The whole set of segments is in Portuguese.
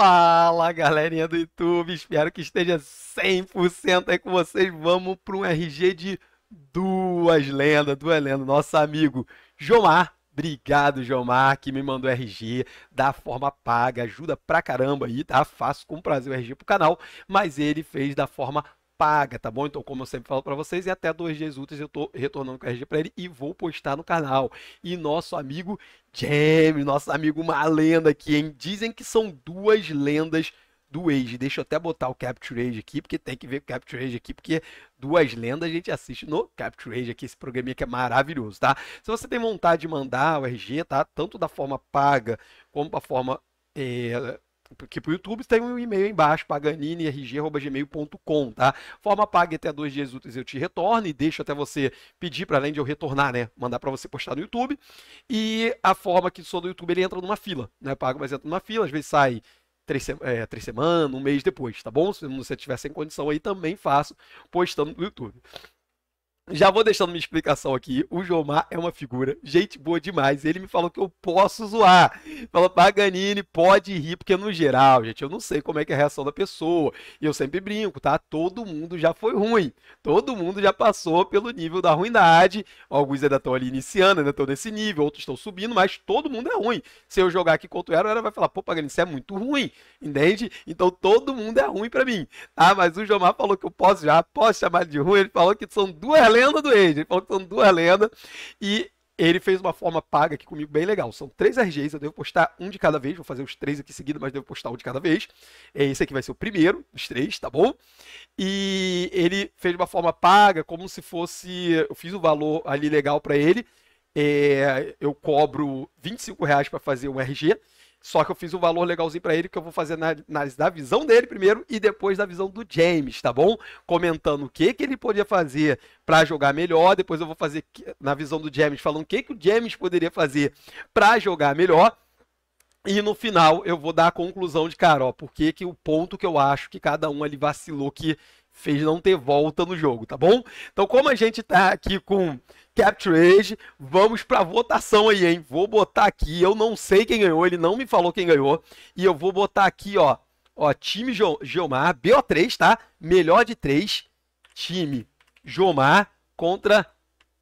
Fala galerinha do YouTube, espero que esteja 100% aí com vocês. Vamos para um RG de duas lendas, duas lendas. Nosso amigo Jomar, obrigado Jomar, que me mandou RG da forma paga, ajuda pra caramba aí, tá? Faço com prazer o RG pro canal, mas ele fez da forma paga, tá bom? Então, como eu sempre falo para vocês, e até dois dias úteis eu tô retornando com a RG para ele e vou postar no canal. E nosso amigo Jamie, nosso amigo uma lenda aqui, hein? Dizem que são duas lendas do Age. Deixa eu até botar o Capture Age aqui, porque tem que ver o Capture Age aqui, porque duas lendas a gente assiste no Capture Age aqui, esse programinha que é maravilhoso, tá? Se você tem vontade de mandar o RG, tá? Tanto da forma paga como da forma é, porque o YouTube tem um e-mail embaixo, paganini.rg.gmail.com, tá? Forma paga até dois dias úteis eu te retorno e deixo até você pedir para além de eu retornar, né? Mandar para você postar no YouTube. E a forma que sou do YouTube, ele entra numa fila, né? Pago, mas entra numa fila, às vezes sai três, é, três semanas, um mês depois, tá bom? Se você estiver sem condição aí, também faço postando no YouTube já vou deixando minha explicação aqui. O Jomar é uma figura, gente boa demais. Ele me falou que eu posso zoar. Falou, Paganini, pode rir, porque no geral, gente, eu não sei como é que é a reação da pessoa. E eu sempre brinco, tá? Todo mundo já foi ruim. Todo mundo já passou pelo nível da ruindade. Alguns ainda estão ali iniciando, ainda estão nesse nível, outros estão subindo, mas todo mundo é ruim. Se eu jogar aqui contra o Ero, ela vai falar, pô, Paganini, isso é muito ruim, entende? Então todo mundo é ruim para mim, tá? Mas o Jomar falou que eu posso já, posso chamar de ruim. Ele falou que são duas lenda do Age. Faltando duas lendas. E ele fez uma forma paga aqui comigo bem legal. São três RGs, eu devo postar um de cada vez. Vou fazer os três aqui seguidos, mas devo postar um de cada vez. É, esse aqui vai ser o primeiro dos três, tá bom? E ele fez uma forma paga, como se fosse. Eu fiz o um valor ali legal para ele. É, eu cobro 25 reais para fazer um RG só que eu fiz um valor legalzinho para ele, que eu vou fazer na análise da visão dele primeiro e depois da visão do James, tá bom? Comentando o que, que ele podia fazer para jogar melhor. Depois eu vou fazer na visão do James, falando o que, que o James poderia fazer para jogar melhor. E no final eu vou dar a conclusão de, cara, ó, porque que o ponto que eu acho que cada um ali vacilou que fez não ter volta no jogo, tá bom? Então, como a gente tá aqui com Age, vamos pra votação aí, hein? Vou botar aqui, eu não sei quem ganhou, ele não me falou quem ganhou, e eu vou botar aqui, ó, ó, time Geomar, BO3, tá? Melhor de três, time Geomar contra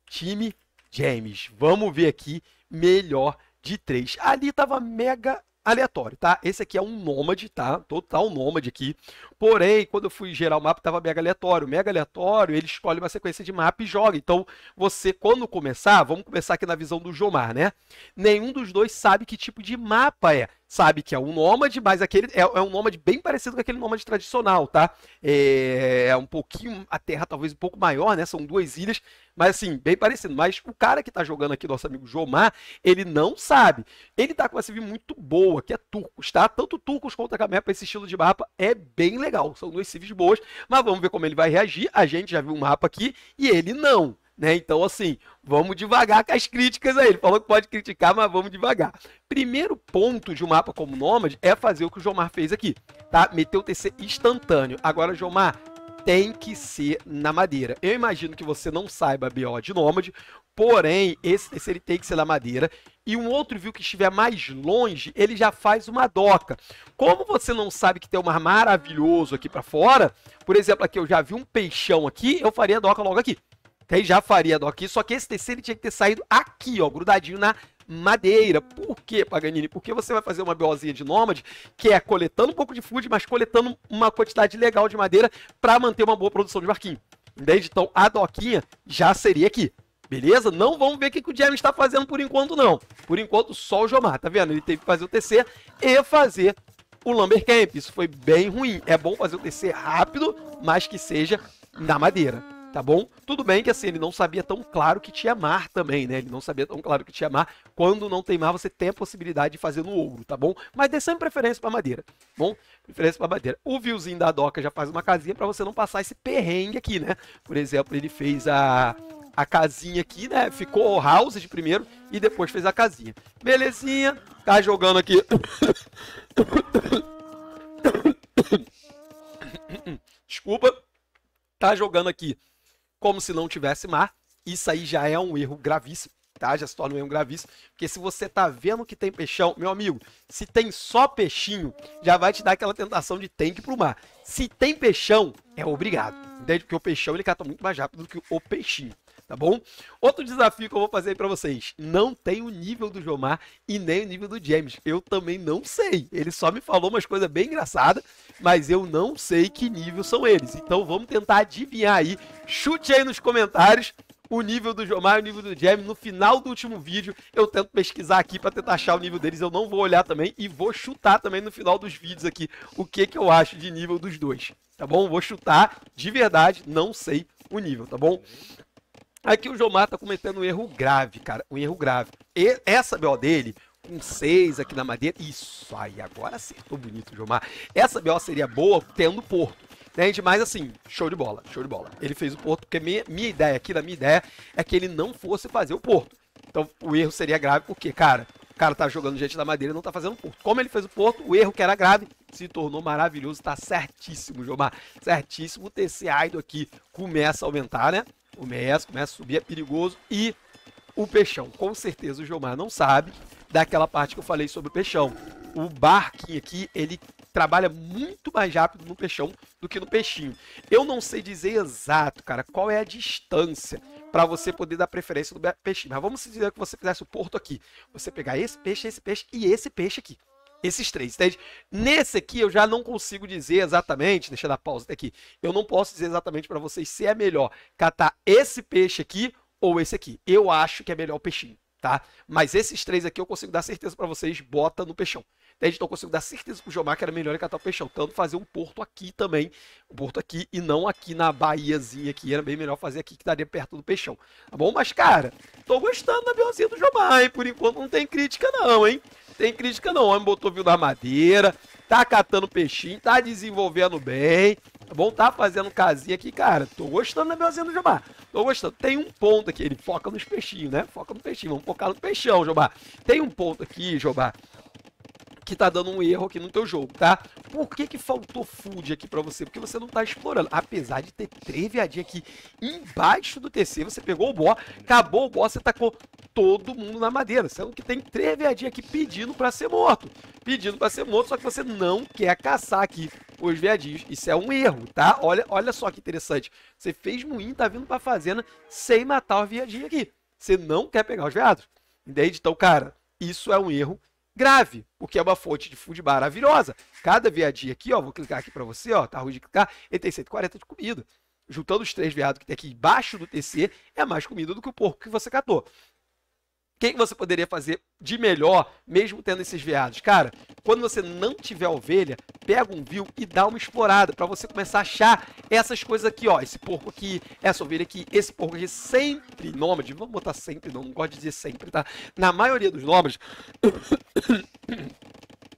time James. Vamos ver aqui, melhor de três. Ali tava mega aleatório, tá? Esse aqui é um nômade, tá? Total nômade aqui. Porém, quando eu fui gerar o mapa, estava mega aleatório. Mega aleatório, ele escolhe uma sequência de mapa e joga. Então, você, quando começar, vamos começar aqui na visão do Jomar, né? Nenhum dos dois sabe que tipo de mapa é sabe que é um nômade, mas aquele é, é um nômade bem parecido com aquele nômade tradicional, tá? É, é, um pouquinho, a terra talvez um pouco maior, né? São duas ilhas, mas assim, bem parecido. Mas o cara que tá jogando aqui, nosso amigo Jomar, ele não sabe. Ele tá com uma civil muito boa, que é turcos, tá? Tanto turcos quanto a camepa, esse estilo de mapa é bem legal. São duas civis boas, mas vamos ver como ele vai reagir. A gente já viu um mapa aqui e ele não. Né? Então, assim, vamos devagar com as críticas aí. Ele falou que pode criticar, mas vamos devagar. Primeiro ponto de um mapa como Nômade é fazer o que o Jomar fez aqui, tá? Meteu o TC instantâneo. Agora, Jomar, tem que ser na madeira. Eu imagino que você não saiba BO de Nômade, porém, esse TC ele tem que ser na madeira. E um outro view que estiver mais longe, ele já faz uma doca. Como você não sabe que tem um mar maravilhoso aqui para fora, por exemplo, aqui eu já vi um peixão aqui, eu faria a doca logo aqui. Até já faria a aqui, só que esse TC ele tinha que ter saído aqui, ó, grudadinho na madeira. Por quê, Paganini? Porque você vai fazer uma BOzinha de nômade, que é coletando um pouco de food, mas coletando uma quantidade legal de madeira para manter uma boa produção de barquinho. Entende? Então a doquinha já seria aqui. Beleza? Não vamos ver o que, que o Jeremy está fazendo por enquanto, não. Por enquanto, só o Jomar, tá vendo? Ele teve que fazer o TC e fazer o Lumber Camp. Isso foi bem ruim. É bom fazer o TC rápido, mas que seja na madeira tá bom? Tudo bem que assim, ele não sabia tão claro que tinha mar também, né? Ele não sabia tão claro que tinha mar. Quando não tem mar, você tem a possibilidade de fazer no ouro, tá bom? Mas dê sempre preferência para madeira, tá bom? Preferência para madeira. O viuzinho da doca já faz uma casinha para você não passar esse perrengue aqui, né? Por exemplo, ele fez a a casinha aqui, né? Ficou house de primeiro e depois fez a casinha. Belezinha. Tá jogando aqui. Desculpa. Tá jogando aqui como se não tivesse mar. Isso aí já é um erro gravíssimo, tá? Já se torna um erro gravíssimo. Porque se você tá vendo que tem peixão, meu amigo, se tem só peixinho, já vai te dar aquela tentação de tem que ir pro mar. Se tem peixão, é obrigado. Entende? Porque o peixão ele cata muito mais rápido do que o peixinho tá bom? Outro desafio que eu vou fazer aí para vocês. Não tem o nível do Jomar e nem o nível do James. Eu também não sei. Ele só me falou umas coisas bem engraçadas, mas eu não sei que nível são eles. Então vamos tentar adivinhar aí. Chute aí nos comentários o nível do Jomar e o nível do James. No final do último vídeo, eu tento pesquisar aqui para tentar achar o nível deles. Eu não vou olhar também e vou chutar também no final dos vídeos aqui o que, que eu acho de nível dos dois. Tá bom? Vou chutar de verdade, não sei o nível, tá bom? Aqui o Jomar tá cometendo um erro grave, cara. Um erro grave. E essa BO dele, com 6 aqui na madeira. Isso aí, agora acertou bonito o Jomar. Essa BO seria boa tendo Porto. Né, Entende? Mas assim, show de bola, show de bola. Ele fez o Porto, porque minha, minha ideia aqui, da minha ideia, é que ele não fosse fazer o Porto. Então o erro seria grave, porque, cara, o cara tá jogando gente da madeira e não tá fazendo porto. Como ele fez o porto, o erro que era grave se tornou maravilhoso. Tá certíssimo, Jomar. Certíssimo. O TC Aido aqui começa a aumentar, né? O Meias começa a subir, é perigoso. E o Peixão, com certeza o Gilmar não sabe daquela parte que eu falei sobre o Peixão. O Barquinho aqui, ele trabalha muito mais rápido no Peixão do que no Peixinho. Eu não sei dizer exato, cara, qual é a distância para você poder dar preferência do Peixinho. Mas vamos dizer que você fizesse o porto aqui. Você pegar esse peixe, esse peixe e esse peixe aqui. Esses três, entende? Nesse aqui eu já não consigo dizer exatamente, deixa eu dar pausa aqui. Eu não posso dizer exatamente para vocês se é melhor catar esse peixe aqui ou esse aqui. Eu acho que é melhor o peixinho, tá? Mas esses três aqui eu consigo dar certeza para vocês, bota no peixão. Então a gente não conseguiu dar certeza pro Jomar que era melhor catar o Peixão. Tanto fazer um porto aqui também, um porto aqui e não aqui na Bahiazinha que Era bem melhor fazer aqui que daria perto do Peixão, tá bom? Mas, cara, tô gostando da aviãozinha do Jomar, hein? Por enquanto não tem crítica não, hein? Tem crítica não. O homem botou viu na madeira, tá catando peixinho, tá desenvolvendo bem, tá bom? Tá fazendo casinha aqui, cara. Tô gostando da aviãozinha do Jomar. Tô gostando. Tem um ponto aqui, ele foca nos peixinhos, né? Foca no peixinho. Vamos focar no peixão, Jomar. Tem um ponto aqui, Jomar, que tá dando um erro aqui no teu jogo, tá? Por que que faltou food aqui pra você? Porque você não tá explorando. Apesar de ter treviadinha aqui embaixo do TC, você pegou o bó, acabou o bó, você tacou todo mundo na madeira. Sendo que tem treviadinha aqui pedindo pra ser morto. Pedindo pra ser morto, só que você não quer caçar aqui os veadinhos. Isso é um erro, tá? Olha, olha só que interessante. Você fez moinho, tá vindo pra fazenda sem matar o veadinhos aqui. Você não quer pegar os veados. Entende? Então, cara, isso é um erro grave, o que é uma fonte de food maravilhosa. Cada veadinha aqui, ó, vou clicar aqui para você, ó, tá ruim de clicar, ele tem 140 de comida. Juntando os três veados que tem aqui embaixo do TC, é mais comida do que o porco que você catou. O que você poderia fazer de melhor, mesmo tendo esses veados? Cara, quando você não tiver ovelha, pega um vil e dá uma explorada para você começar a achar essas coisas aqui, ó. Esse porco aqui, essa ovelha aqui, esse porco aqui, sempre nômade. Vamos botar sempre, não, não gosto de dizer sempre, tá? Na maioria dos nômades,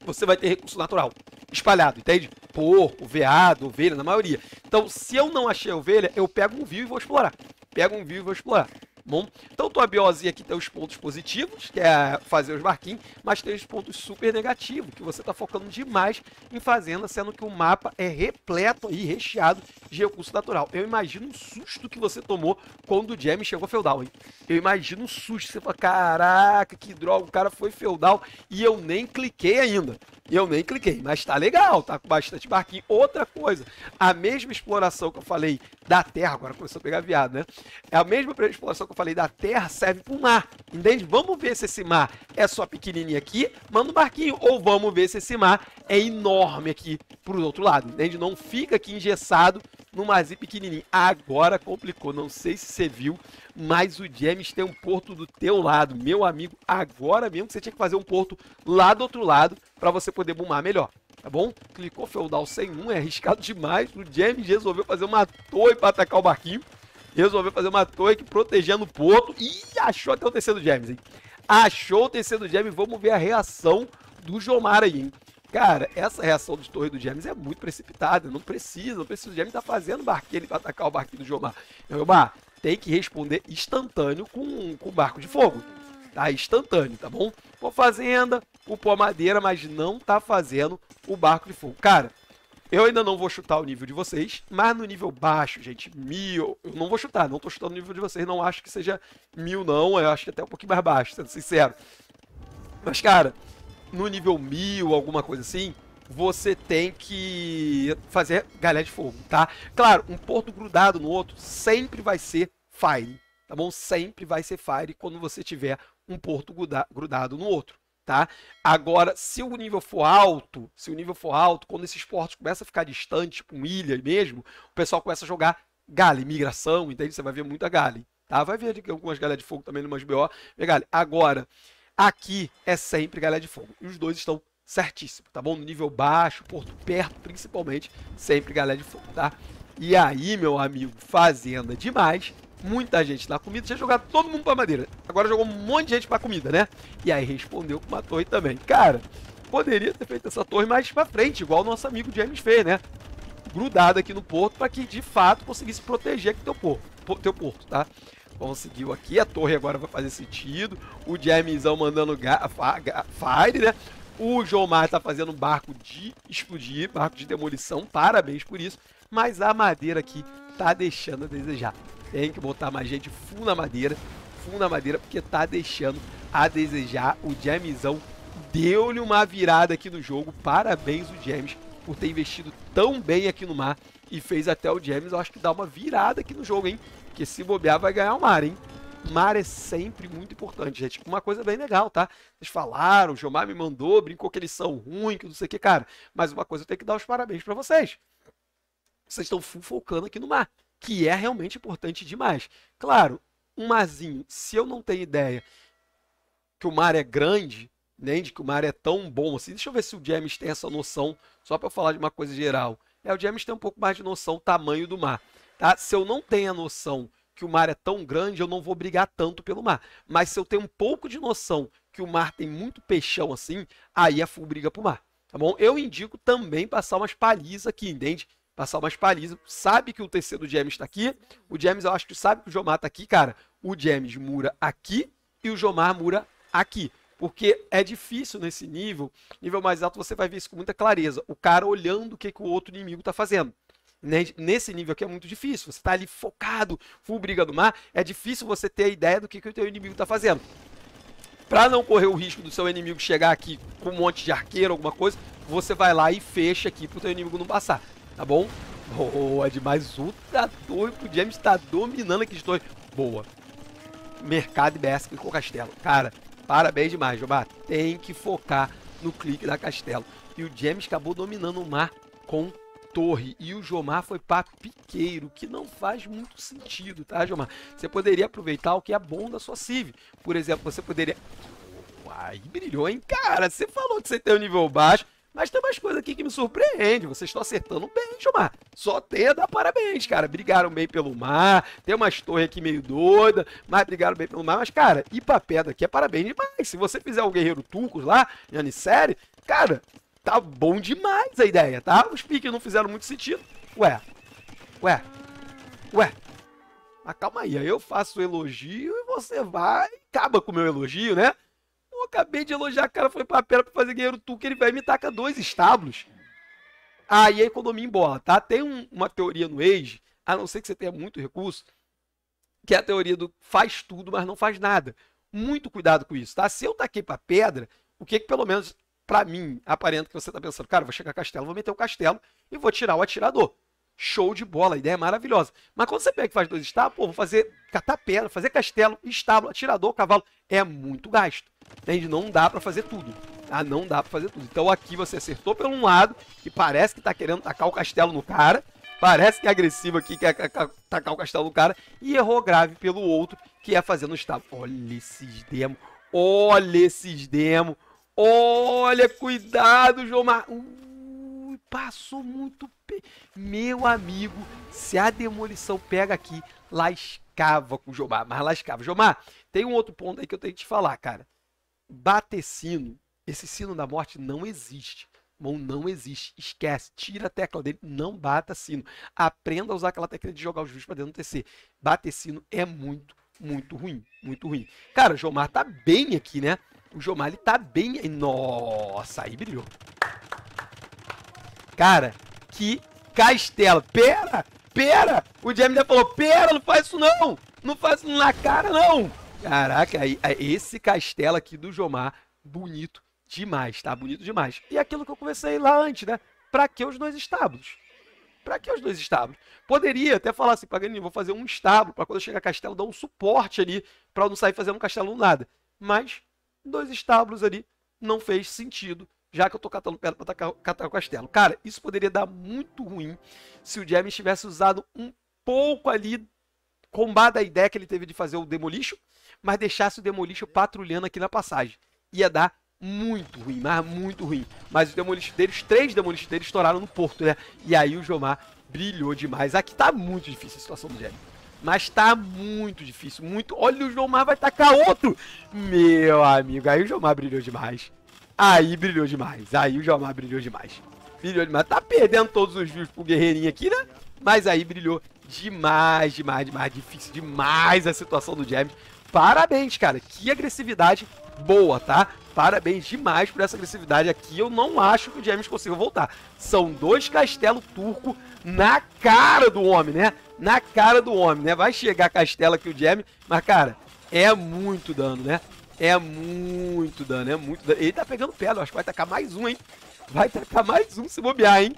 você vai ter recurso natural espalhado, entende? Porco, veado, ovelha, na maioria. Então, se eu não achei ovelha, eu pego um vil e vou explorar. Pego um vil e vou explorar. Bom, então tobiose aqui tem os pontos positivos, que é fazer os barquinhos, mas tem os pontos super negativos, que você está focando demais em fazenda, sendo que o mapa é repleto e recheado de recurso natural. Eu imagino o susto que você tomou quando o Jamie chegou feudal, hein? Eu imagino o susto, você fala, caraca, que droga, o cara foi feudal e eu nem cliquei ainda. E eu nem cliquei, mas tá legal, tá com bastante barquinho. Outra coisa, a mesma exploração que eu falei da terra, agora começou a pegar viado, né? É a mesma exploração que eu falei da terra serve pro mar, entende? Vamos ver se esse mar é só pequenininho aqui, manda um barquinho, ou vamos ver se esse mar é enorme aqui pro outro lado, entende? Não fica aqui engessado no marzinho pequenininho. Agora complicou, não sei se você viu, mas o James tem um porto do teu lado, meu amigo. Agora mesmo que você tinha que fazer um porto lá do outro lado para você poder bumar melhor, tá bom? Clicou feudal sem um, é arriscado demais. O James resolveu fazer uma torre para atacar o barquinho. Resolveu fazer uma torre que protegendo o porto. e achou até o terceiro James, hein? Achou o terceiro James. Vamos ver a reação do Jomar aí, hein? Cara, essa reação de torre do James é muito precipitada. Não precisa, não precisa. O James tá fazendo barquinho ele atacar o barquinho do Jomar. Jomar, tem que responder instantâneo com, com barco de fogo. Tá instantâneo, tá bom? Pô fazenda, o a madeira, mas não tá fazendo o barco de fogo. Cara, eu ainda não vou chutar o nível de vocês, mas no nível baixo, gente, mil, eu não vou chutar, não tô chutando o nível de vocês, não acho que seja mil não, eu acho que até um pouquinho mais baixo, sendo sincero. Mas, cara, no nível mil, alguma coisa assim, você tem que fazer galé de fogo, tá? Claro, um porto grudado no outro sempre vai ser fire, tá bom? Sempre vai ser fire quando você tiver um porto grudado no outro, tá? Agora, se o nível for alto, se o nível for alto, quando esses portos começam a ficar distantes, tipo um ilha mesmo, o pessoal começa a jogar gale, migração, entende? Você vai ver muita gale, tá? Vai ver algumas galé de fogo também, umas BO, gale. Agora, aqui é sempre galé de fogo, e os dois estão certíssimo, tá bom? No nível baixo, porto perto, principalmente, sempre galera de fogo, tá? E aí, meu amigo, fazenda demais, muita gente na comida, tinha jogado todo mundo pra madeira. Agora jogou um monte de gente pra comida, né? E aí respondeu com uma torre também. Cara, poderia ter feito essa torre mais pra frente, igual o nosso amigo James fez, né? Grudado aqui no porto para que, de fato, conseguisse proteger aqui teu porto, teu porto, tá? conseguiu aqui. A torre agora vai fazer sentido. O Jamesão mandando fire, né? O Jomar está fazendo um barco de explodir, barco de demolição, parabéns por isso. Mas a madeira aqui tá deixando a desejar. Tem que botar mais gente full na madeira, full na madeira, porque tá deixando a desejar. O Jamesão deu-lhe uma virada aqui no jogo. Parabéns o James por ter investido tão bem aqui no mar e fez até o James, eu acho que dá uma virada aqui no jogo, hein? Porque se bobear vai ganhar o mar, hein? Mar é sempre muito importante, gente. Uma coisa bem legal, tá? Vocês falaram, o Gilmar me mandou, brincou que eles são ruins, que não sei o que, cara. Mas uma coisa eu tenho que dar os parabéns para vocês. Vocês estão focando aqui no mar, que é realmente importante demais. Claro, um marzinho, se eu não tenho ideia que o mar é grande, nem né, de que o mar é tão bom assim. Deixa eu ver se o James tem essa noção, só para falar de uma coisa geral. É, o James tem um pouco mais de noção do tamanho do mar. Tá? Se eu não tenho a noção que o mar é tão grande, eu não vou brigar tanto pelo mar. Mas se eu tenho um pouco de noção que o mar tem muito peixão assim, aí é full briga pro mar. Tá bom? Eu indico também passar umas palizas aqui, entende? Passar umas palizas. Sabe que o terceiro do James está aqui. O James, eu acho que sabe que o Jomar está aqui, cara. O James mura aqui e o Jomar mura aqui. Porque é difícil nesse nível, nível mais alto, você vai ver isso com muita clareza. O cara olhando o que, que o outro inimigo está fazendo. Né, nesse nível aqui é muito difícil. Você está ali focado, full briga do mar. É difícil você ter a ideia do que, que o teu inimigo está fazendo. Para não correr o risco do seu inimigo chegar aqui com um monte de arqueiro, alguma coisa, você vai lá e fecha aqui para o teu inimigo não passar, tá bom? Boa demais, o Tador, o James está dominando aqui de torre. Boa. Mercado e BS com Castelo. Cara, parabéns demais, Jobá. Tem que focar no clique da Castelo. E o James acabou dominando o mar com torre e o Jomar foi para piqueiro, que não faz muito sentido, tá, Jomar? Você poderia aproveitar o que é bom da sua Civ. Por exemplo, você poderia... Uai, brilhou, hein? Cara, você falou que você tem um nível baixo, mas tem umas coisas aqui que me surpreende. Vocês estão acertando bem, Jomar. Só tem a dar parabéns, cara. Brigaram bem pelo mar. Tem umas torres aqui meio doida, mas brigaram bem pelo mar. Mas, cara, ir pra pedra aqui é parabéns demais. Se você fizer o Guerreiro Turcos lá, em Anissérie, cara, Tá bom demais a ideia, tá? Os piques não fizeram muito sentido. Ué, ué, ué. Mas calma aí, eu faço elogio e você vai e acaba com o meu elogio, né? Eu acabei de elogiar, o cara foi pra pera pra fazer dinheiro tu, que ele vai me taca dois estábulos. Aí ah, a economia embola, tá? Tem um, uma teoria no Age, a não ser que você tenha muito recurso, que é a teoria do faz tudo, mas não faz nada. Muito cuidado com isso, tá? Se eu taquei pra pedra, o que, que pelo menos para mim, aparenta que você está pensando, cara, vou chegar castelo, vou meter o castelo e vou tirar o atirador. Show de bola, a ideia é maravilhosa. Mas quando você pega e faz dois estábulos, pô, vou fazer catar pedra, fazer castelo, estábulo, atirador, cavalo, é muito gasto. Entende? Não dá para fazer tudo. Ah, não dá para fazer tudo. Então aqui você acertou pelo um lado, que parece que tá querendo tacar o castelo no cara, parece que é agressivo aqui, quer tacar o castelo no cara, e errou grave pelo outro, que é fazendo estábulo. Olha esses demos. olha esses demos. Olha, cuidado, João Mar... passou muito... Pe... Meu amigo, se a demolição pega aqui, lascava com o Jomar, mas lascava. Jomar, tem um outro ponto aí que eu tenho que te falar, cara. Bater sino, esse sino da morte não existe. Bom, não existe. Esquece. Tira a tecla dele. Não bata sino. Aprenda a usar aquela tecla de jogar os vídeos para dentro do TC. Bater sino é muito, muito ruim. Muito ruim. Cara, o Jomar tá bem aqui, né? O Jomar ele tá bem. Nossa, aí brilhou. Cara, que castelo. Pera, pera. O Jamie já falou: pera, não faz isso não. Não faz isso na cara, não. Caraca, aí, esse castelo aqui do Jomar, bonito demais, tá? Bonito demais. E aquilo que eu conversei lá antes, né? Pra que os dois estábulos? Pra que os dois estábulos? Poderia até falar assim, Paganini, vou fazer um estábulo para quando eu chegar a castelo dar um suporte ali, para não sair fazendo um castelo do nada. Mas dois estábulos ali, não fez sentido, já que eu tô catando pedra para catar o castelo. Cara, isso poderia dar muito ruim se o James tivesse usado um pouco ali combado a ideia que ele teve de fazer o Demolition, mas deixasse o Demolition patrulhando aqui na passagem. Ia dar muito ruim, mas muito ruim. Mas os demolition deles, três demolition deles estouraram no porto, né? E aí o Jomar brilhou demais. Aqui tá muito difícil a situação do Jamie mas tá muito difícil, muito. Olha, o João Mar vai tacar outro. Meu amigo, aí o João Mar brilhou demais. Aí brilhou demais. Aí o João Mar brilhou demais. Brilhou demais. Tá perdendo todos os views pro guerreirinho aqui, né? Mas aí brilhou demais, demais, demais. Difícil demais a situação do James. Parabéns, cara. Que agressividade boa, tá? Parabéns demais por essa agressividade aqui. Eu não acho que o James consiga voltar. São dois castelos turco na cara do homem, né? Na cara do homem, né? Vai chegar a Castela aqui o Jeremy, mas, cara, é muito dano, né? É muito dano, é muito dano. Ele tá pegando pedra, acho que vai tacar mais um, hein? Vai tacar mais um se bobear, hein?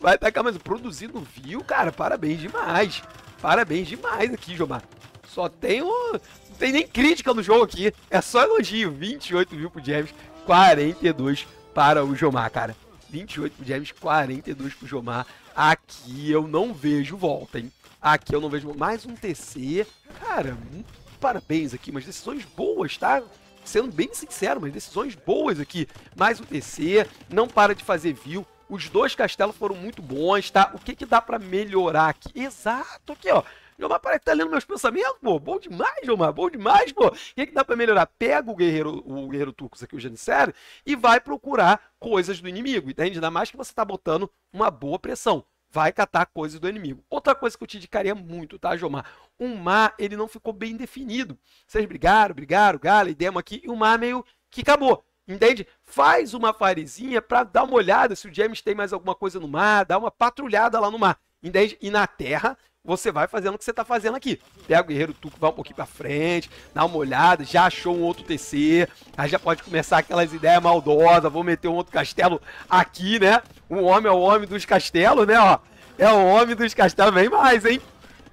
Vai tacar mais um. Produzido viu, cara, parabéns demais. Parabéns demais aqui, Jomar. Só tem um... Não tem nem crítica no jogo aqui. É só elogio. 28 mil pro James, 42 para o Jomar, cara. 28 pro James, 42 pro Jomar. Aqui eu não vejo volta, hein? Aqui eu não vejo mais um TC. Cara, hum, parabéns aqui, mas decisões boas, tá? Sendo bem sincero, mas decisões boas aqui. Mais um TC, não para de fazer view. Os dois castelos foram muito bons, tá? O que que dá para melhorar aqui? Exato, aqui ó. Jomar parece que tá lendo meus pensamentos, pô. Bom demais, Jomar. Bom demais, pô. O que, é que dá para melhorar? Pega o guerreiro, o guerreiro turco, isso aqui, o Janissário, e vai procurar coisas do inimigo. Entende? Ainda mais que você tá botando uma boa pressão vai catar coisas do inimigo. Outra coisa que eu te indicaria muito, tá, Jomar? O mar, ele não ficou bem definido. Vocês brigaram, brigaram, gala e demo aqui, e o mar meio que acabou. Entende? Faz uma farezinha para dar uma olhada se o James tem mais alguma coisa no mar, dá uma patrulhada lá no mar. Entende? E na terra, você vai fazendo o que você está fazendo aqui. Pega o guerreiro tuco, vai um pouquinho para frente, dá uma olhada, já achou um outro TC, aí já pode começar aquelas ideias maldosas, vou meter um outro castelo aqui, né? O homem é o homem dos castelos, né, ó? É o homem dos castelos, vem mais, hein?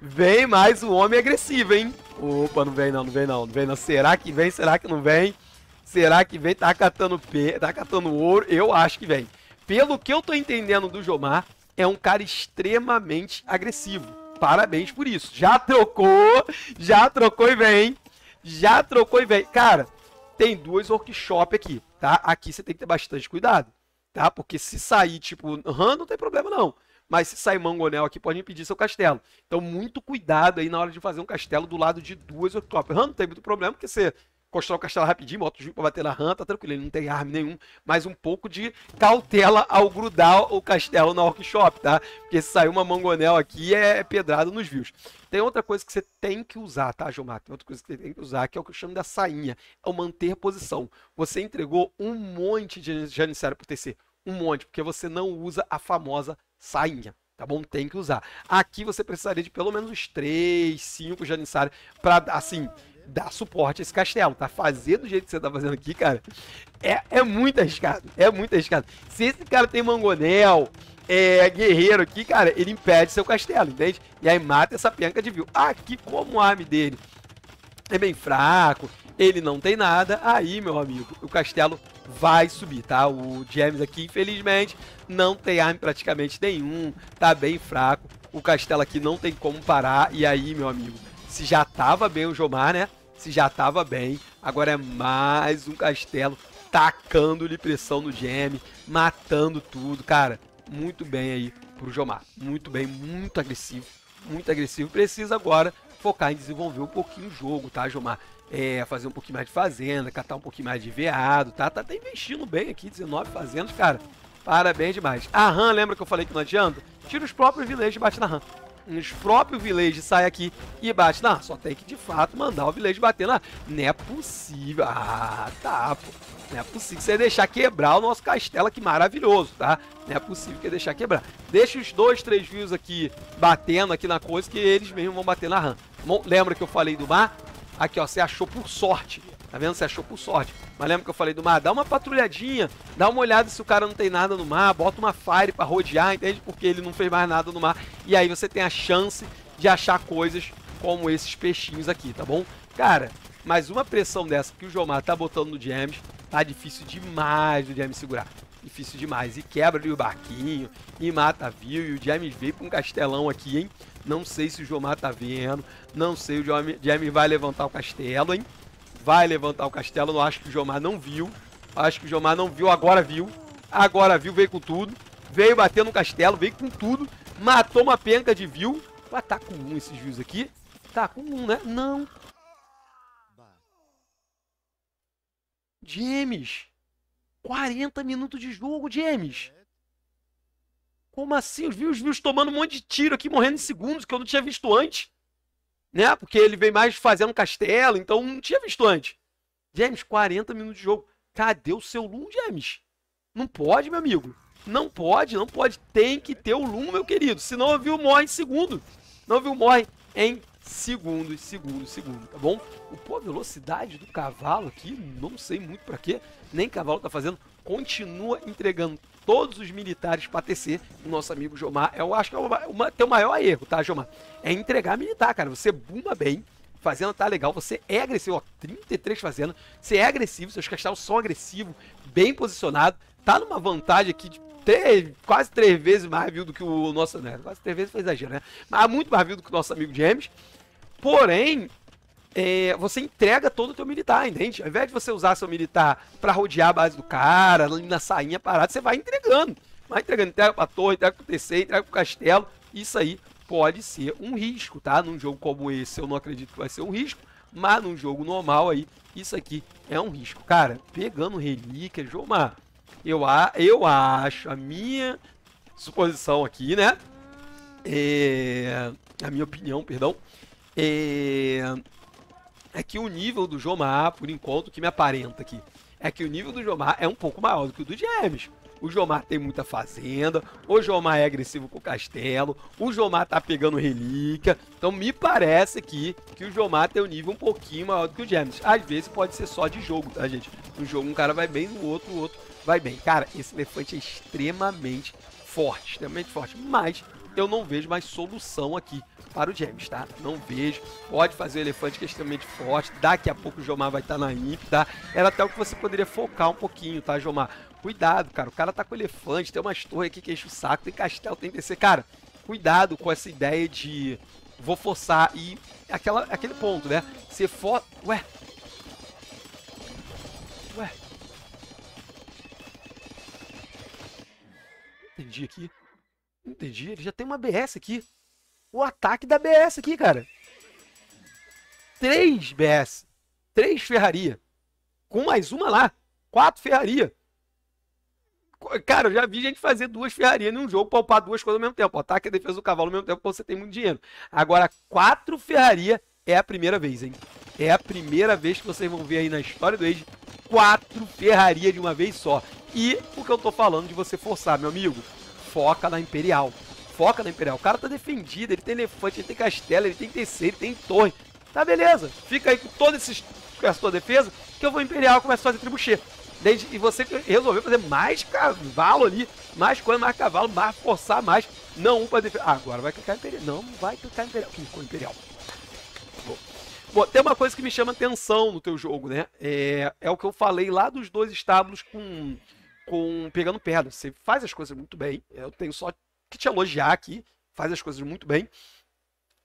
Vem mais o um homem agressivo, hein? Opa, não vem não, não vem não, não vem não. Será que vem? Será que não vem? Será que vem? Tá catando, pe... tá catando ouro? Eu acho que vem. Pelo que eu tô entendendo do Jomar, é um cara extremamente agressivo parabéns por isso. Já trocou, já trocou e vem. Já trocou e vem. Cara, tem duas workshop aqui, tá? Aqui você tem que ter bastante cuidado, tá? Porque se sair, tipo, RAM, não tem problema não. Mas se sair mangonel aqui, pode impedir seu castelo. Então, muito cuidado aí na hora de fazer um castelo do lado de duas workshop. RAM não tem muito problema, porque você constrói o castelo rapidinho, bota o Juninho pra bater na rã, tá tranquilo, ele não tem arma nenhum, mas um pouco de cautela ao grudar o castelo na workshop, tá? Porque se sair uma mangonel aqui é pedrado nos views. Tem outra coisa que você tem que usar, tá, Gilmar? Tem outra coisa que você tem que usar, que é o que eu chamo da sainha, é o manter posição. Você entregou um monte de janissário pro TC, um monte, porque você não usa a famosa sainha tá bom? Tem que usar. Aqui você precisaria de pelo menos uns 3, 5 janissários para assim, dar suporte a esse castelo, tá? Fazer do jeito que você tá fazendo aqui, cara, é, é muito arriscado. É muito arriscado. Se esse cara tem mangonel, é, guerreiro aqui, cara, ele impede seu castelo, entende? E aí mata essa penca de vil. Aqui, como o arme dele é bem fraco, ele não tem nada, aí, meu amigo, o castelo vai subir, tá? O James aqui, infelizmente, não tem arme praticamente nenhum, tá bem fraco. O castelo aqui não tem como parar, e aí, meu amigo, se já tava bem o Jomar, né? Se já tava bem, agora é mais um castelo tacando-lhe pressão no Gem, matando tudo, cara. Muito bem aí pro Jomar. Muito bem, muito agressivo, muito agressivo. Precisa agora focar em desenvolver um pouquinho o jogo, tá, Jomar? É, fazer um pouquinho mais de fazenda, catar um pouquinho mais de veado, tá? Tá até investindo bem aqui, 19 fazendas, cara. Parabéns demais. A RAM, lembra que eu falei que não adianta? Tira os próprios vilões e bate na RAM os próprios Village sai aqui e bate. Não, só tem que de fato mandar o Village bater lá. Não é possível. Ah, tá, pô. Não é possível você deixar quebrar o nosso castelo aqui maravilhoso, tá? Não é possível que deixar quebrar. Deixa os dois, três views aqui batendo aqui na coisa que eles mesmos vão bater na RAM. Bom, lembra que eu falei do mar? Aqui, ó, você achou por sorte Tá vendo? Você achou por sorte. Mas lembra que eu falei do mar? Dá uma patrulhadinha, dá uma olhada se o cara não tem nada no mar, bota uma fire para rodear, entende? Porque ele não fez mais nada no mar. E aí você tem a chance de achar coisas como esses peixinhos aqui, tá bom? Cara, mas uma pressão dessa que o Jomar tá botando no James, tá difícil demais do James segurar. Difícil demais. E quebra ali o barquinho, e mata viu, e o James veio pra um castelão aqui, hein? Não sei se o Jomar tá vendo, não sei, o James vai levantar o castelo, hein? vai levantar o castelo. Não acho que o Jomar não viu. Acho que o Jomar não viu, agora viu. Agora viu, veio com tudo. Veio bater no castelo, veio com tudo. Matou uma penca de view. Ué, tá com um esses views aqui? Tá com um, né? Não. James. 40 minutos de jogo, James. Como assim? Eu vi os views tomando um monte de tiro aqui, morrendo em segundos, que eu não tinha visto antes né? Porque ele vem mais fazendo castelo, então não tinha visto antes. James, 40 minutos de jogo. Cadê o seu Loom, James? Não pode, meu amigo. Não pode, não pode. Tem que ter o Loom, meu querido. Senão o viu morre em segundo. Não viu morre em segundo, segundo, segundo. tá bom? O, pô, a velocidade do cavalo aqui, não sei muito pra quê. Nem cavalo tá fazendo continua entregando todos os militares para TC, nosso amigo Jomar, eu acho que é uma, uma, teu maior erro, tá, Jomar? É entregar militar, cara. Você buma bem, fazenda tá legal, você é agressivo, ó, 33 fazendas, você é agressivo, seus castelos são agressivos, bem posicionado, tá numa vantagem aqui de três, quase três vezes mais viu do que o nosso, né? Quase três vezes foi exagero, né? Mas muito mais viu do que o nosso amigo James. Porém, é, você entrega todo o teu militar, entende? Ao invés de você usar seu militar para rodear a base do cara, ali na sainha parada, você vai entregando. Vai entregando, entrega pra torre, entrega pro TC, entrega pro castelo. Isso aí pode ser um risco, tá? Num jogo como esse, eu não acredito que vai ser um risco. Mas num jogo normal aí, isso aqui é um risco. Cara, pegando relíquia, Jomar, eu, a, eu acho, a minha suposição aqui, né? É, a minha opinião, perdão. É, é que o nível do Jomar, por enquanto, que me aparenta aqui, é que o nível do Jomar é um pouco maior do que o do James. O Jomar tem muita fazenda, o Jomar é agressivo com o castelo, o Jomar tá pegando relíquia. Então me parece aqui que o Jomar tem um nível um pouquinho maior do que o James. Às vezes pode ser só de jogo, tá, gente? No jogo um cara vai bem, no outro o outro vai bem. Cara, esse elefante é extremamente forte, extremamente forte. Mas eu não vejo mais solução aqui para o James, tá? Não vejo. Pode fazer o elefante que é extremamente forte. Daqui a pouco o Jomar vai estar tá na imp, tá? Era até o que você poderia focar um pouquinho, tá, Jomar? Cuidado, cara. O cara tá com elefante, tem umas torres aqui que enche o saco, tem castelo, tem DC. Cara, cuidado com essa ideia de vou forçar e aquela, aquele ponto, né? Você for... Ué? Ué? Entendi aqui. Entendi, ele já tem uma BS aqui. O ataque da BS aqui, cara. Três BS. Três Ferrari. Com mais uma lá. Quatro Ferrari. Cara, eu já vi gente fazer duas Ferrarias num jogo, palpar duas coisas ao mesmo tempo. Ataque e defesa do cavalo ao mesmo tempo, porque você tem muito dinheiro. Agora, quatro Ferrari é a primeira vez, hein? É a primeira vez que vocês vão ver aí na história do Age quatro Ferrari de uma vez só. E o que eu tô falando de você forçar, meu amigo? foca na Imperial. Foca na Imperial. O cara tá defendido, ele tem elefante, ele tem castelo, ele tem TC, ele tem torre. Tá beleza. Fica aí com todos esses com essa tua defesa, que eu vou Imperial e começo a fazer tribuchê. E você resolveu fazer mais cavalo ali, mais coisa, mais cavalo, mais forçar mais. Não um pra defender. Ah, agora vai clicar Imperial. Não, não vai clicar Imperial. Clicou Imperial. Bom. Bom, tem uma coisa que me chama atenção no teu jogo, né? É, é o que eu falei lá dos dois estábulos com com pegando pedra. Você faz as coisas muito bem. Eu tenho só que te elogiar aqui. Faz as coisas muito bem.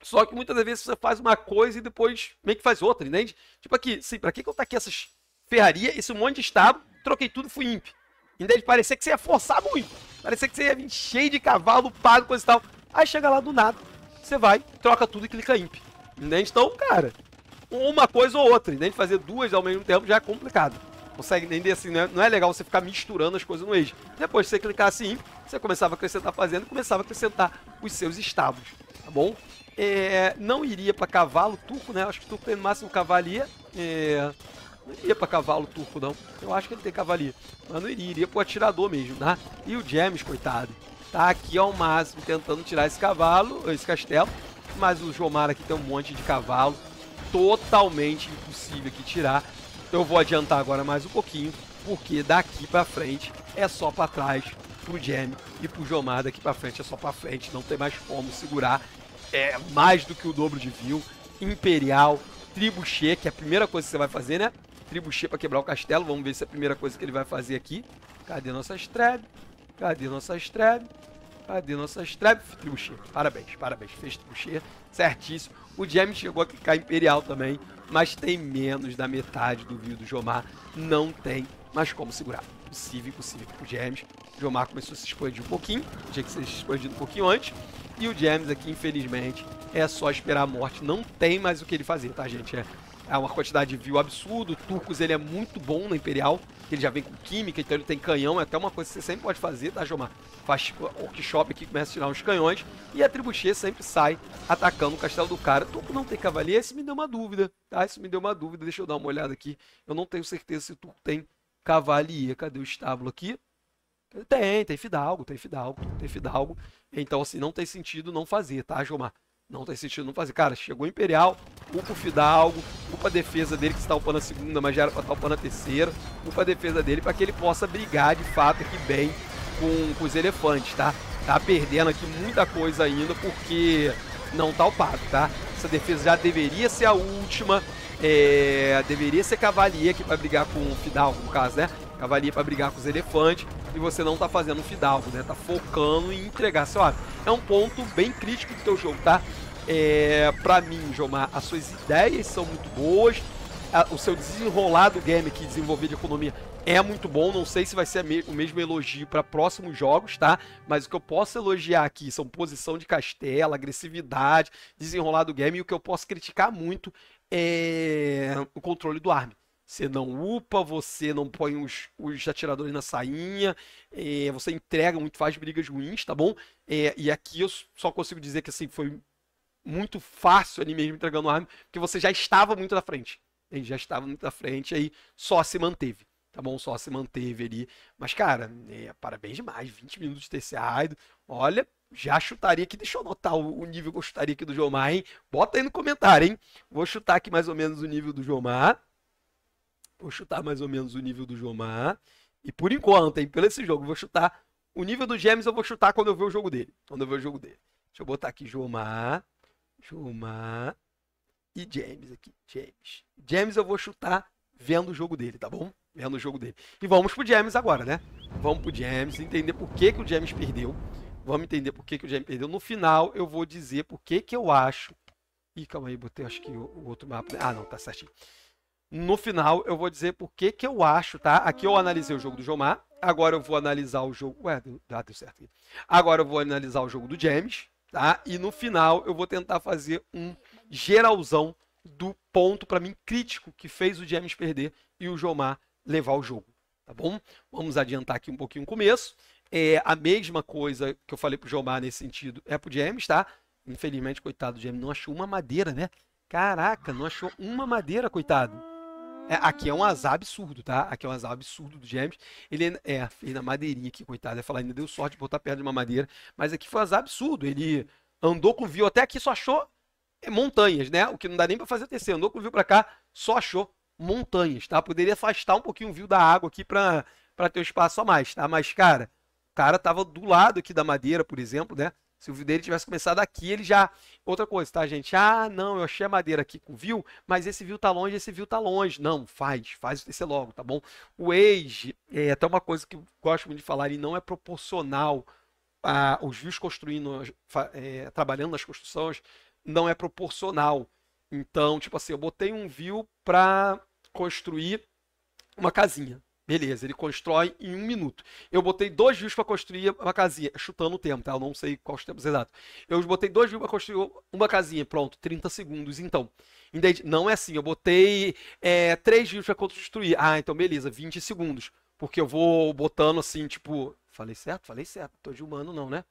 Só que muitas vezes você faz uma coisa e depois meio que faz outra, entende? Tipo aqui, sim, pra que, eu eu tá taquei essas ferraria, esse monte de estado, troquei tudo, fui imp. Entende? Parecia que você ia forçar muito. Parecia que você ia vir cheio de cavalo, pago, coisa e tal. Aí chega lá do nada, você vai, troca tudo e clica imp. Entende? Então, cara, uma coisa ou outra, entende? Fazer duas ao mesmo tempo já é complicado. Consegue ver assim? Não é, não é legal você ficar misturando as coisas no Age. Depois que você clicar assim você começava a acrescentar fazenda e começava a acrescentar os seus estados tá bom? É, não iria para cavalo turco, né? Acho que turco tem no máximo cavalia. É, não iria para cavalo turco, não. Eu acho que ele tem cavalia. Mas não iria, iria pro atirador mesmo, tá? E o James, coitado, tá aqui ao máximo tentando tirar esse cavalo, esse castelo. Mas o Jomar aqui tem um monte de cavalo. Totalmente impossível aqui tirar. Eu vou adiantar agora mais um pouquinho, porque daqui para frente é só para trás pro Jamie e pro Jomar daqui para frente é só para frente, não tem mais como segurar. É mais do que o dobro de view. Imperial, Tribuchê, que é a primeira coisa que você vai fazer, né? Tribuchê para quebrar o castelo. Vamos ver se é a primeira coisa que ele vai fazer aqui. Cadê nossa streb? Cadê nossa streb? Cadê nossa streb? Tribuchê, Parabéns, parabéns. Fez Tribuchê, Certíssimo. O Jamie chegou a clicar Imperial também mas tem menos da metade do viu do Jomar. Não tem mais como segurar. Impossível, impossível pro James. O Jomar começou a se expandir um pouquinho, tinha que ser expandido um pouquinho antes. E o James aqui, infelizmente, é só esperar a morte. Não tem mais o que ele fazer, tá, gente? É é uma quantidade de view absurdo. O Turcos ele é muito bom na Imperial, ele já vem com química, então ele tem canhão, é até uma coisa que você sempre pode fazer, tá, Jomar? Faz workshop aqui, começa a tirar uns canhões, e a tribuchê sempre sai atacando o castelo do cara. Turco não tem cavaleiro, Esse me deu uma dúvida, tá? Isso me deu uma dúvida, deixa eu dar uma olhada aqui. Eu não tenho certeza se o Turco tem cavalier. Cadê o estábulo aqui? Tem, tem fidalgo, tem fidalgo, tem fidalgo. Então, assim, não tem sentido não fazer, tá, Jomar? Não tem sentido não fazer. Cara, chegou o Imperial, culpa o Fidalgo, culpa a defesa dele que está upando a segunda, mas já era para estar tá upando a terceira, Culpa a defesa dele para que ele possa brigar de fato aqui bem com, com, os elefantes, tá? Tá perdendo aqui muita coisa ainda porque não tá upado, tá? Essa defesa já deveria ser a última, é... deveria ser Cavalier aqui para brigar com o Fidalgo, no caso, né? Cavalaria para brigar com os elefantes e você não tá fazendo um fidalgo, né? Tá focando em entregar. seu arme. é um ponto bem crítico do teu jogo, tá? É, pra mim, Jomar, as suas ideias são muito boas, a, o seu desenrolar do game que desenvolver de economia é muito bom. Não sei se vai ser me o mesmo elogio para próximos jogos, tá? Mas o que eu posso elogiar aqui são posição de castelo, agressividade, desenrolar do game. E o que eu posso criticar muito é o controle do arme. Você não upa, você não põe os, os atiradores na sainha, é, você entrega muito, faz brigas ruins, tá bom? É, e aqui eu só consigo dizer que assim foi muito fácil ali mesmo entregando arma, porque você já estava muito na frente. Ele já estava muito na frente, aí só se manteve. Tá bom? Só se manteve ali. Mas, cara, é, parabéns demais. 20 minutos de terceiro raid. Olha, já chutaria aqui. Deixa eu anotar o, o, nível que eu chutaria aqui do Jomar, hein? Bota aí no comentário, hein? Vou chutar aqui mais ou menos o nível do Jomar vou chutar mais ou menos o nível do Jomar. E por enquanto, hein, pelo esse jogo, vou chutar. O nível do James eu vou chutar quando eu ver o jogo dele. Quando eu ver o jogo dele. Deixa eu botar aqui Jomar. Jomar. E James aqui. James. James eu vou chutar vendo o jogo dele, tá bom? Vendo o jogo dele. E vamos pro James agora, né? Vamos pro James, entender por que, que o James perdeu. Vamos entender por que, que o James perdeu. No final, eu vou dizer por que, que eu acho. Ih, calma aí, botei acho que o, o outro mapa. Ah, não, tá certinho. No final, eu vou dizer por que eu acho, tá? Aqui eu analisei o jogo do Jomar. Agora eu vou analisar o jogo. Ué, deu, deu certo aqui. Agora eu vou analisar o jogo do James, tá? E no final, eu vou tentar fazer um geralzão do ponto, para mim, crítico que fez o James perder e o Jomar levar o jogo, tá bom? Vamos adiantar aqui um pouquinho o começo. É a mesma coisa que eu falei pro Jomar nesse sentido é pro James, tá? Infelizmente, coitado, o James não achou uma madeira, né? Caraca, não achou uma madeira, coitado. É, aqui é um azar absurdo, tá? Aqui é um azar absurdo do James. Ele é, fez na madeirinha aqui, coitado. É falar, ainda deu sorte de botar perto de uma madeira. Mas aqui foi um azar absurdo. Ele andou com o view até aqui, só achou é, montanhas, né? O que não dá nem para fazer TC. Andou com o view para cá, só achou montanhas, tá? Poderia afastar um pouquinho o view da água aqui para ter um espaço a mais, tá? Mas, cara, o cara tava do lado aqui da madeira, por exemplo, né? Se o vídeo dele tivesse começado aqui, ele já. Outra coisa, tá, gente? Ah, não, eu achei a madeira aqui com view, mas esse view tá longe, esse view tá longe. Não, faz, faz TC logo, tá bom? O Age é até uma coisa que eu gosto muito de falar, ele não é proporcional a, os views construindo, é, trabalhando nas construções, não é proporcional. Então, tipo assim, eu botei um view para construir uma casinha. Beleza, ele constrói em um minuto. Eu botei dois dias para construir uma casinha, chutando o tempo, tá? Eu não sei quais tempos exatos. Eu botei dois dias para construir uma casinha, pronto, 30 segundos. Então, Não é assim, eu botei é, três dias para construir. Ah, então beleza, 20 segundos. Porque eu vou botando assim, tipo. Falei certo? Falei certo. Tô de humano, não, né?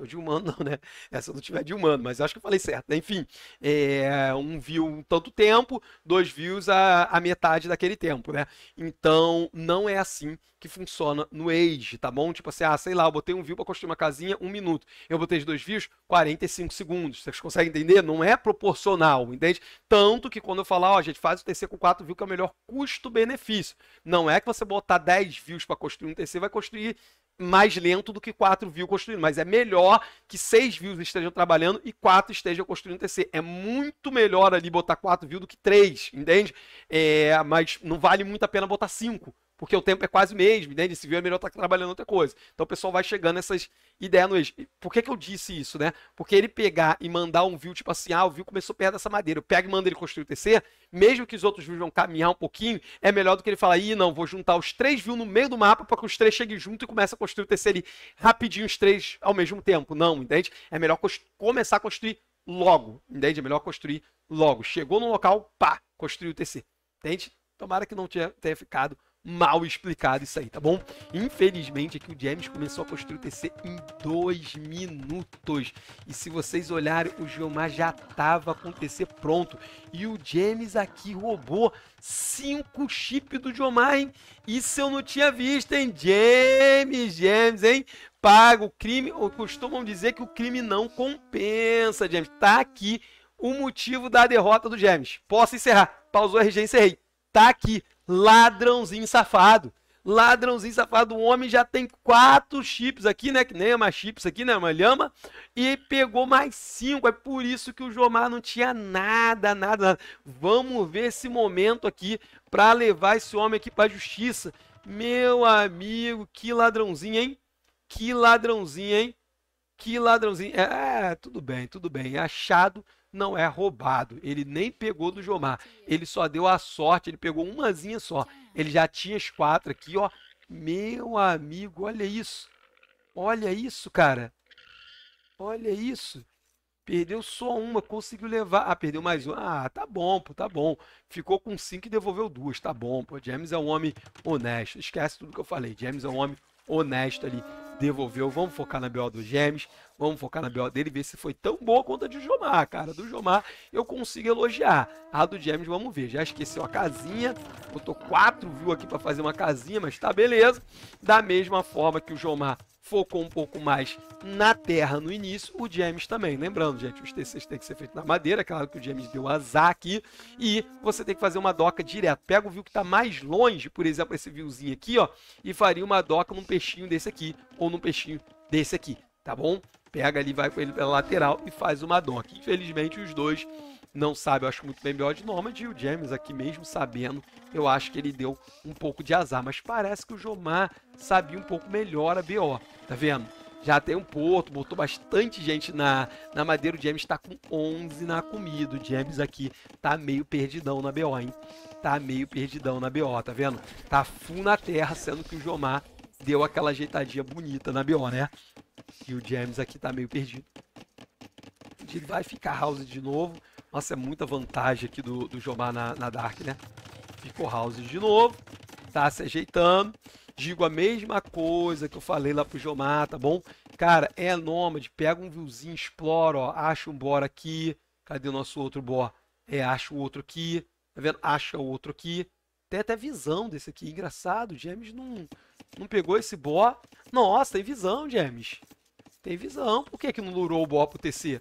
Tô de humano, não, né? Essa eu não tiver de humano, mas acho que eu falei certo. Né? Enfim, é, um view um tanto tempo, dois views a, a metade daquele tempo, né? Então, não é assim que funciona no Age, tá bom? Tipo assim, ah, sei lá, eu botei um view para construir uma casinha, um minuto. Eu botei os dois views, 45 segundos. Vocês conseguem entender? Não é proporcional, entende? Tanto que quando eu falar, ó, a gente faz o TC com quatro views, que é o melhor custo-benefício. Não é que você botar 10 views para construir um TC, vai construir mais lento do que quatro views construindo, mas é melhor que seis views estejam trabalhando e quatro estejam construindo TC. É muito melhor ali botar quatro views do que três, entende? É, mas não vale muito a pena botar cinco, porque o tempo é quase o mesmo, entende? Se viu é melhor estar tá trabalhando outra coisa. Então o pessoal vai chegando essas ideias no eixo. Por que, que eu disse isso, né? Porque ele pegar e mandar um view, tipo assim, ah, o view começou perto dessa madeira, eu pego e mando ele construir o TC, mesmo que os outros views vão caminhar um pouquinho, é melhor do que ele falar, ih, não, vou juntar os três views no meio do mapa para que os três cheguem junto e comece a construir o TC ali rapidinho, os três ao mesmo tempo. Não, entende? É melhor começar a construir logo, entende? É melhor construir logo. Chegou no local, pá, construiu o TC, entende? Tomara que não tenha, tenha ficado mal explicado isso aí, tá bom? Infelizmente aqui o James começou a construir o TC em dois minutos. E se vocês olharem, o Geomar já tava com o TC pronto. E o James aqui roubou cinco chips do Geomar, hein? Isso eu não tinha visto, hein? James, James, hein? Paga o crime, ou costumam dizer que o crime não compensa, James. Tá aqui o motivo da derrota do James. Posso encerrar. Pausou a RG, encerrei. Tá aqui Ladrãozinho safado. Ladrãozinho safado. O homem já tem quatro chips aqui, né? Que nem é mais chips aqui, né? É uma lhama. E pegou mais cinco. É por isso que o Jomar não tinha nada, nada. nada. Vamos ver esse momento aqui para levar esse homem aqui para justiça. Meu amigo, que ladrãozinho, hein? Que ladrãozinho, hein? Que ladrãozinho. É, tudo bem, tudo bem. Achado não é roubado. Ele nem pegou do Jomar. Ele só deu a sorte, ele pegou umazinha só. É. Ele já tinha as quatro aqui, ó. Meu amigo, olha isso. Olha isso, cara. Olha isso. Perdeu só uma, conseguiu levar. Ah, perdeu mais uma. Ah, tá bom, pô, tá bom. Ficou com cinco e devolveu duas, tá bom, pô. James é um homem honesto. Esquece tudo que eu falei. James é um homem honesto ali, devolveu. Vamos focar na BO do James, vamos focar na BO dele, ver se foi tão boa quanto a de Jomar, cara. Do Jomar eu consigo elogiar. A do James, vamos ver. Já esqueceu a casinha, botou quatro views aqui para fazer uma casinha, mas tá beleza. Da mesma forma que o Jomar focou um pouco mais na terra no início, o James também. Lembrando, gente, os TCs têm que ser feitos na madeira, claro que o James deu azar aqui, e você tem que fazer uma doca direto. Pega o view que está mais longe, por exemplo, esse viewzinho aqui, ó, e faria uma doca num peixinho desse aqui, ou num peixinho desse aqui, tá bom? Pega ali, vai com ele pela lateral e faz uma doca. Infelizmente, os dois não sabe, eu acho muito bem melhor de Nômade. E o James aqui mesmo sabendo, eu acho que ele deu um pouco de azar. Mas parece que o Jomar sabia um pouco melhor a BO, tá vendo? Já tem um porto, botou bastante gente na, na madeira. O James tá com 11 na comida. O James aqui tá meio perdidão na BO, hein? Tá meio perdidão na BO, tá vendo? Tá full na terra, sendo que o Jomar deu aquela ajeitadinha bonita na BO, né? E o James aqui tá meio perdido. Ele vai ficar house de novo. Nossa, é muita vantagem aqui do, do Jomar na, na Dark, né? Ficou House de novo. Tá se ajeitando. Digo a mesma coisa que eu falei lá pro Jomar, tá bom? Cara, é nômade. Pega um viewzinho, explora, ó. Acha um bora aqui. Cadê o nosso outro bora? É, acha o outro aqui. Tá vendo? Acha o outro aqui. Tem até visão desse aqui. Engraçado, o James não, não pegou esse bó. Nossa, tem visão, James. Tem visão. Por que, que não lurou o bó pro TC?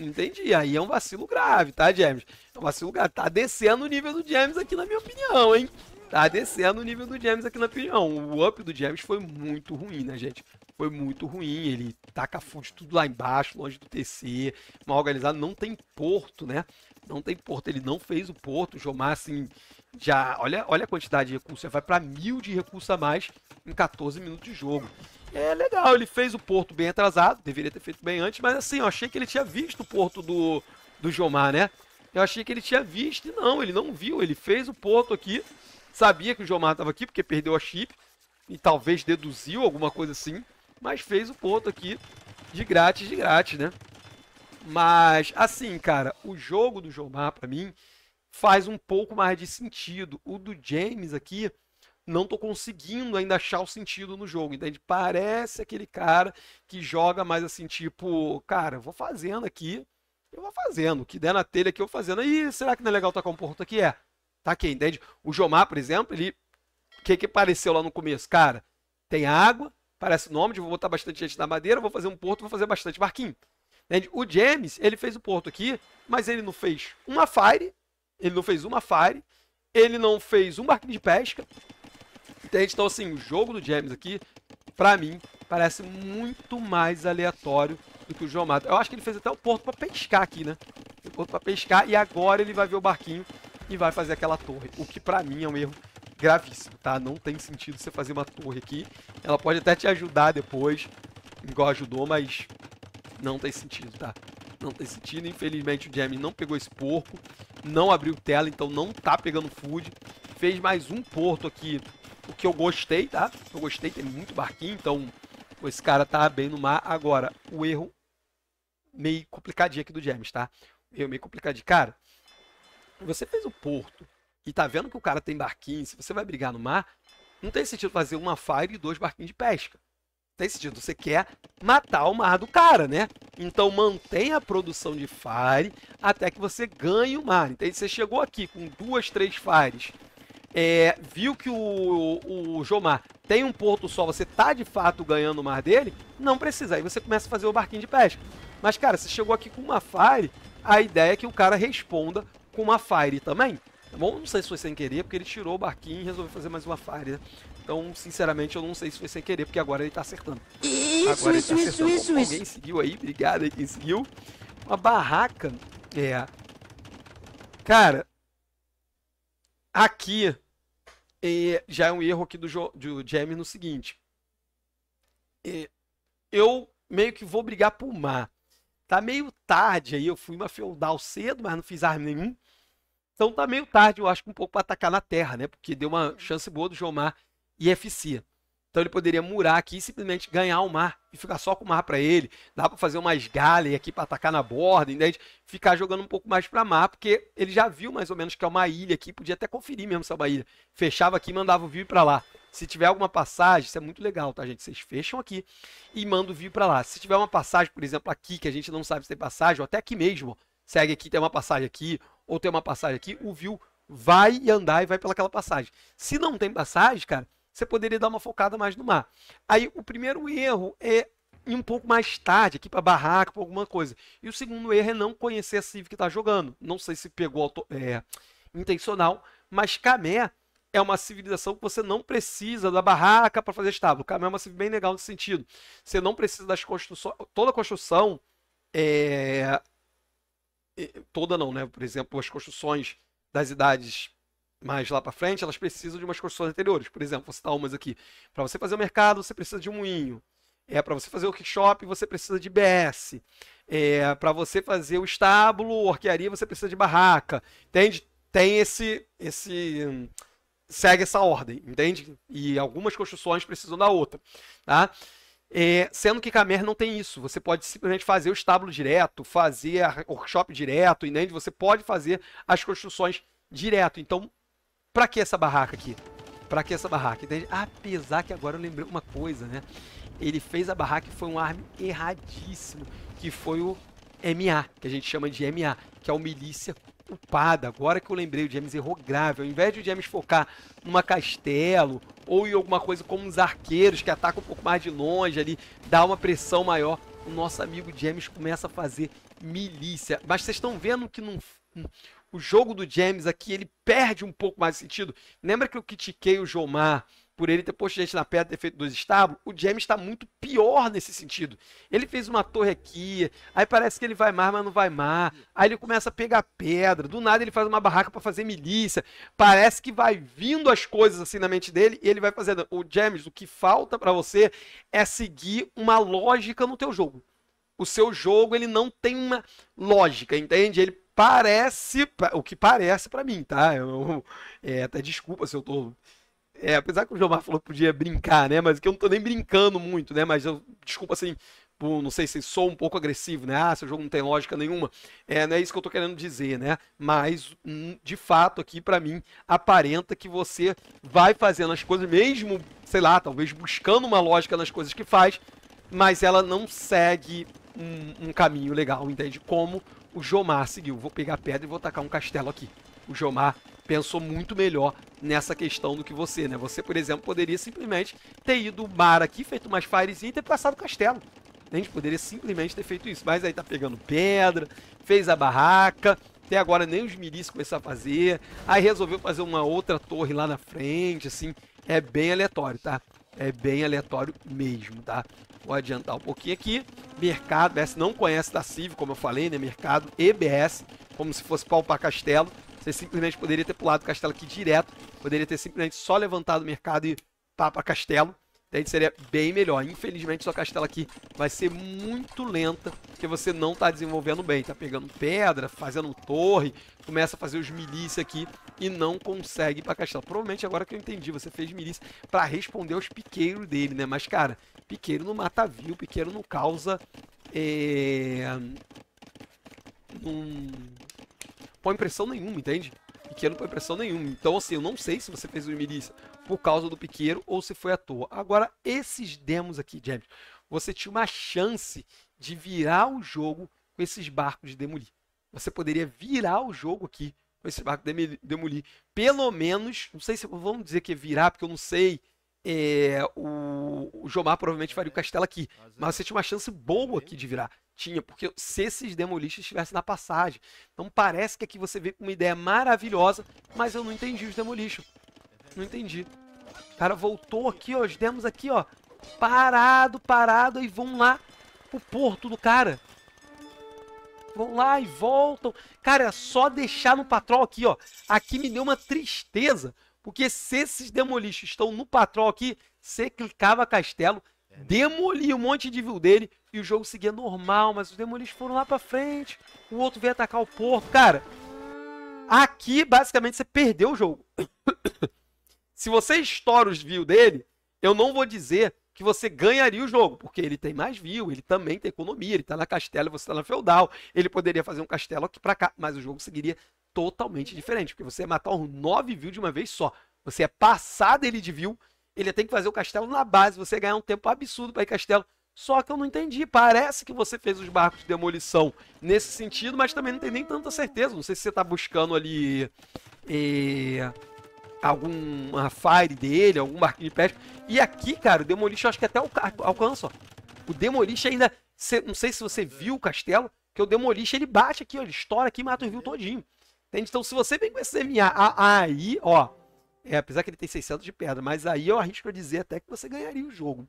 Entendi. Aí é um vacilo grave, tá, James? É um vacilo grave. Tá descendo o nível do James aqui, na minha opinião, hein? Tá descendo o nível do James aqui na opinião. O up do James foi muito ruim, né, gente? Foi muito ruim. Ele taca fonte tudo lá embaixo, longe do TC, mal organizado. Não tem porto, né? Não tem porto. Ele não fez o porto. O Jomar, assim, já. Olha, olha a quantidade de recurso. Ele vai para mil de recurso a mais em 14 minutos de jogo. É legal, ele fez o Porto bem atrasado, deveria ter feito bem antes, mas assim, eu achei que ele tinha visto o Porto do, do Jomar, né? Eu achei que ele tinha visto, e não, ele não viu, ele fez o Porto aqui, sabia que o Jomar estava aqui porque perdeu a chip, e talvez deduziu alguma coisa assim, mas fez o Porto aqui de grátis, de grátis, né? Mas, assim, cara, o jogo do Jomar, para mim, faz um pouco mais de sentido. O do James aqui não tô conseguindo ainda achar o sentido no jogo. Entende? Parece aquele cara que joga mais assim, tipo, cara, vou fazendo aqui, eu vou fazendo. O que der na telha aqui, eu vou fazendo. Aí, será que não é legal tacar um porto aqui? É. Tá aqui, entende? O Jomar, por exemplo, ele. O que, que apareceu lá no começo? Cara, tem água, parece nome, vou botar bastante gente na madeira, vou fazer um porto, vou fazer bastante barquinho. Entende? O James, ele fez o porto aqui, mas ele não fez uma fire, ele não fez uma fire, ele não fez um barquinho de pesca, Entende? Então, tá, assim, o jogo do James aqui, pra mim, parece muito mais aleatório do que o João Mato. Eu acho que ele fez até o porto pra pescar aqui, né? O porto pra pescar e agora ele vai ver o barquinho e vai fazer aquela torre. O que pra mim é um erro gravíssimo, tá? Não tem sentido você fazer uma torre aqui. Ela pode até te ajudar depois, igual ajudou, mas não tem sentido, tá? Não tem sentido. Infelizmente o James não pegou esse porco, não abriu tela, então não tá pegando food. Fez mais um porto aqui o que eu gostei, tá? Eu gostei, tem muito barquinho, então esse cara tá bem no mar. Agora, o erro meio complicadinho aqui do James, tá? O meio complicadinho. Cara, você fez o porto e tá vendo que o cara tem barquinho, se você vai brigar no mar, não tem sentido fazer uma fire e dois barquinhos de pesca. tem sentido, você quer matar o mar do cara, né? Então mantenha a produção de fire até que você ganhe o mar. Entende? Você chegou aqui com duas, três fires é, viu que o, o, o, Jomar tem um porto só, você tá de fato ganhando o mar dele, não precisa. Aí você começa a fazer o barquinho de pesca. Mas, cara, você chegou aqui com uma Fire, a ideia é que o cara responda com uma Fire também. Tá bom? Não sei se foi sem querer, porque ele tirou o barquinho e resolveu fazer mais uma Fire, né? Então, sinceramente, eu não sei se foi sem querer, porque agora ele tá acertando. Isso, agora tá isso, tá acertando. isso, isso, Alguém isso. seguiu aí, obrigado aí quem seguiu. Uma barraca, é... Cara, Aqui já é um erro aqui do, jo, do Jamie no seguinte. eu meio que vou brigar por mar. Tá meio tarde aí, eu fui uma feudal cedo, mas não fiz arma nenhum. Então tá meio tarde, eu acho, um pouco para atacar na terra, né? Porque deu uma chance boa do Jomar e FC. Então ele poderia murar aqui e simplesmente ganhar o mar e ficar só com o mar para ele. Dá para fazer umas galhas aqui para atacar na borda, de Ficar jogando um pouco mais para mar, porque ele já viu mais ou menos que é uma ilha aqui, podia até conferir mesmo se é uma ilha. Fechava aqui e mandava o vir para lá. Se tiver alguma passagem, isso é muito legal, tá, gente? Vocês fecham aqui e mandam o vir para lá. Se tiver uma passagem, por exemplo, aqui, que a gente não sabe se tem passagem, ou até aqui mesmo, segue aqui, tem uma passagem aqui, ou tem uma passagem aqui, o view vai andar e vai pelaquela passagem. Se não tem passagem, cara, você poderia dar uma focada mais no mar. Aí o primeiro erro é ir um pouco mais tarde, aqui para barraca, para alguma coisa. E o segundo erro é não conhecer a Civ que está jogando. Não sei se pegou é, intencional, mas Camé é uma civilização que você não precisa da barraca para fazer estábulo. Camé é uma civ bem legal nesse sentido. Você não precisa das construções. Toda construção é... é toda não, né? Por exemplo, as construções das idades mais lá para frente, elas precisam de umas construções anteriores. Por exemplo, vou citar umas aqui. Para você fazer o mercado, você precisa de um moinho. É, para você fazer o workshop, você precisa de BS. É, para você fazer o estábulo, orquearia, você precisa de barraca. Entende? Tem esse, esse segue essa ordem, entende? E algumas construções precisam da outra, tá? É, sendo que Camer não tem isso. Você pode simplesmente fazer o estábulo direto, fazer o workshop direto, entende? Você pode fazer as construções direto. Então, Pra que essa barraca aqui? Pra que essa barraca? Entende? Apesar que agora eu lembrei uma coisa, né? Ele fez a barraca e foi um arme erradíssimo, que foi o MA, que a gente chama de MA, que é o Milícia Culpada. Agora que eu lembrei, o James errou grave. Ao invés de o James focar numa castelo ou em alguma coisa como uns arqueiros que atacam um pouco mais de longe ali, dá uma pressão maior, o nosso amigo James começa a fazer milícia. Mas vocês estão vendo que não o jogo do James aqui, ele perde um pouco mais de sentido. Lembra que eu critiquei o Jomar por ele ter posto gente na pedra, ter feito dois estábulos? O James está muito pior nesse sentido. Ele fez uma torre aqui, aí parece que ele vai mais, mas não vai mais. Aí ele começa a pegar pedra, do nada ele faz uma barraca para fazer milícia. Parece que vai vindo as coisas assim na mente dele e ele vai fazendo. O James, o que falta para você é seguir uma lógica no teu jogo. O seu jogo ele não tem uma lógica, entende? Ele parece, o que parece para mim, tá? Eu é, até desculpa se eu tô é, apesar que o Gilmar falou que podia brincar, né? Mas que eu não tô nem brincando muito, né? Mas eu, desculpa assim, por, não sei se sou um pouco agressivo, né? Ah, seu jogo não tem lógica nenhuma. É, não é isso que eu tô querendo dizer, né? Mas, hum, de fato, aqui para mim, aparenta que você vai fazendo as coisas, mesmo, sei lá, talvez buscando uma lógica nas coisas que faz, mas ela não segue um, um caminho legal, entende? Como o Jomar seguiu. Vou pegar a pedra e vou tacar um castelo aqui. O Jomar pensou muito melhor nessa questão do que você, né? Você, por exemplo, poderia simplesmente ter ido o mar aqui, feito umas farezinhas e ter passado o castelo. A gente poderia simplesmente ter feito isso. Mas aí tá pegando pedra, fez a barraca, até agora nem os milícios começaram a fazer. Aí resolveu fazer uma outra torre lá na frente, assim. É bem aleatório, tá? É bem aleatório mesmo, tá? Vou adiantar um pouquinho aqui. Mercado, BS né? não conhece da CIV, como eu falei, né? Mercado EBS, como se fosse palpar castelo. Você simplesmente poderia ter pulado o castelo aqui direto. Poderia ter simplesmente só levantado o mercado e pá para castelo. Daí seria bem melhor. Infelizmente, sua castela aqui vai ser muito lenta, porque você não está desenvolvendo bem. Tá pegando pedra, fazendo torre, começa a fazer os milícias aqui e não consegue ir para castela. Provavelmente, agora que eu entendi, você fez milícia para responder aos piqueiros dele, né? Mas, cara, piqueiro não mata viu, piqueiro não causa... É... Não põe pressão nenhuma, entende? Piqueiro não põe pressão nenhuma. Então, assim, eu não sei se você fez os milícias por causa do piqueiro ou se foi à toa. Agora, esses demos aqui, James, você tinha uma chance de virar o jogo com esses barcos de demolir. Você poderia virar o jogo aqui com esse barco de demolir. Pelo menos, não sei se vamos dizer que é virar, porque eu não sei. É, o, o Jomar provavelmente faria o castelo aqui. Mas você tinha uma chance boa aqui de virar. Tinha, porque se esses demolistas estivessem na passagem. Então parece que aqui você vê uma ideia maravilhosa, mas eu não entendi os demolition. Não entendi cara voltou aqui, ó. Demos aqui, ó. Parado, parado. E vão lá pro porto do cara. Vão lá e voltam. Cara, é só deixar no patrol aqui, ó. Aqui me deu uma tristeza. Porque se esses demolichos estão no patrol aqui, você clicava castelo, demolia um monte de view dele e o jogo seguia normal. Mas os demolichos foram lá pra frente. O outro veio atacar o porto. Cara, aqui basicamente você perdeu o jogo. Se você estoura os views dele, eu não vou dizer que você ganharia o jogo, porque ele tem mais view, ele também tem economia, ele está na castelo, você está na feudal, ele poderia fazer um castelo aqui para cá, mas o jogo seguiria totalmente diferente, porque você ia matar um 9 views de uma vez só. Você é passar dele de view, ele tem que fazer o castelo na base, você ganha ganhar um tempo absurdo para ir castelo. Só que eu não entendi. Parece que você fez os barcos de demolição nesse sentido, mas também não tem nem tanta certeza. Não sei se você está buscando ali. Eh alguma Fire dele, algum barquinho de pesca. E aqui, cara, o Demolition acho que até alcança, ó. O Demolition ainda, não sei se você viu o castelo, que o Demolition ele bate aqui, ó, ele estoura aqui e mata o rio todinho. Entende? Então se você vem com esse CMA aí, ó, é, apesar que ele tem 600 de pedra, mas aí eu arrisco a dizer até que você ganharia o jogo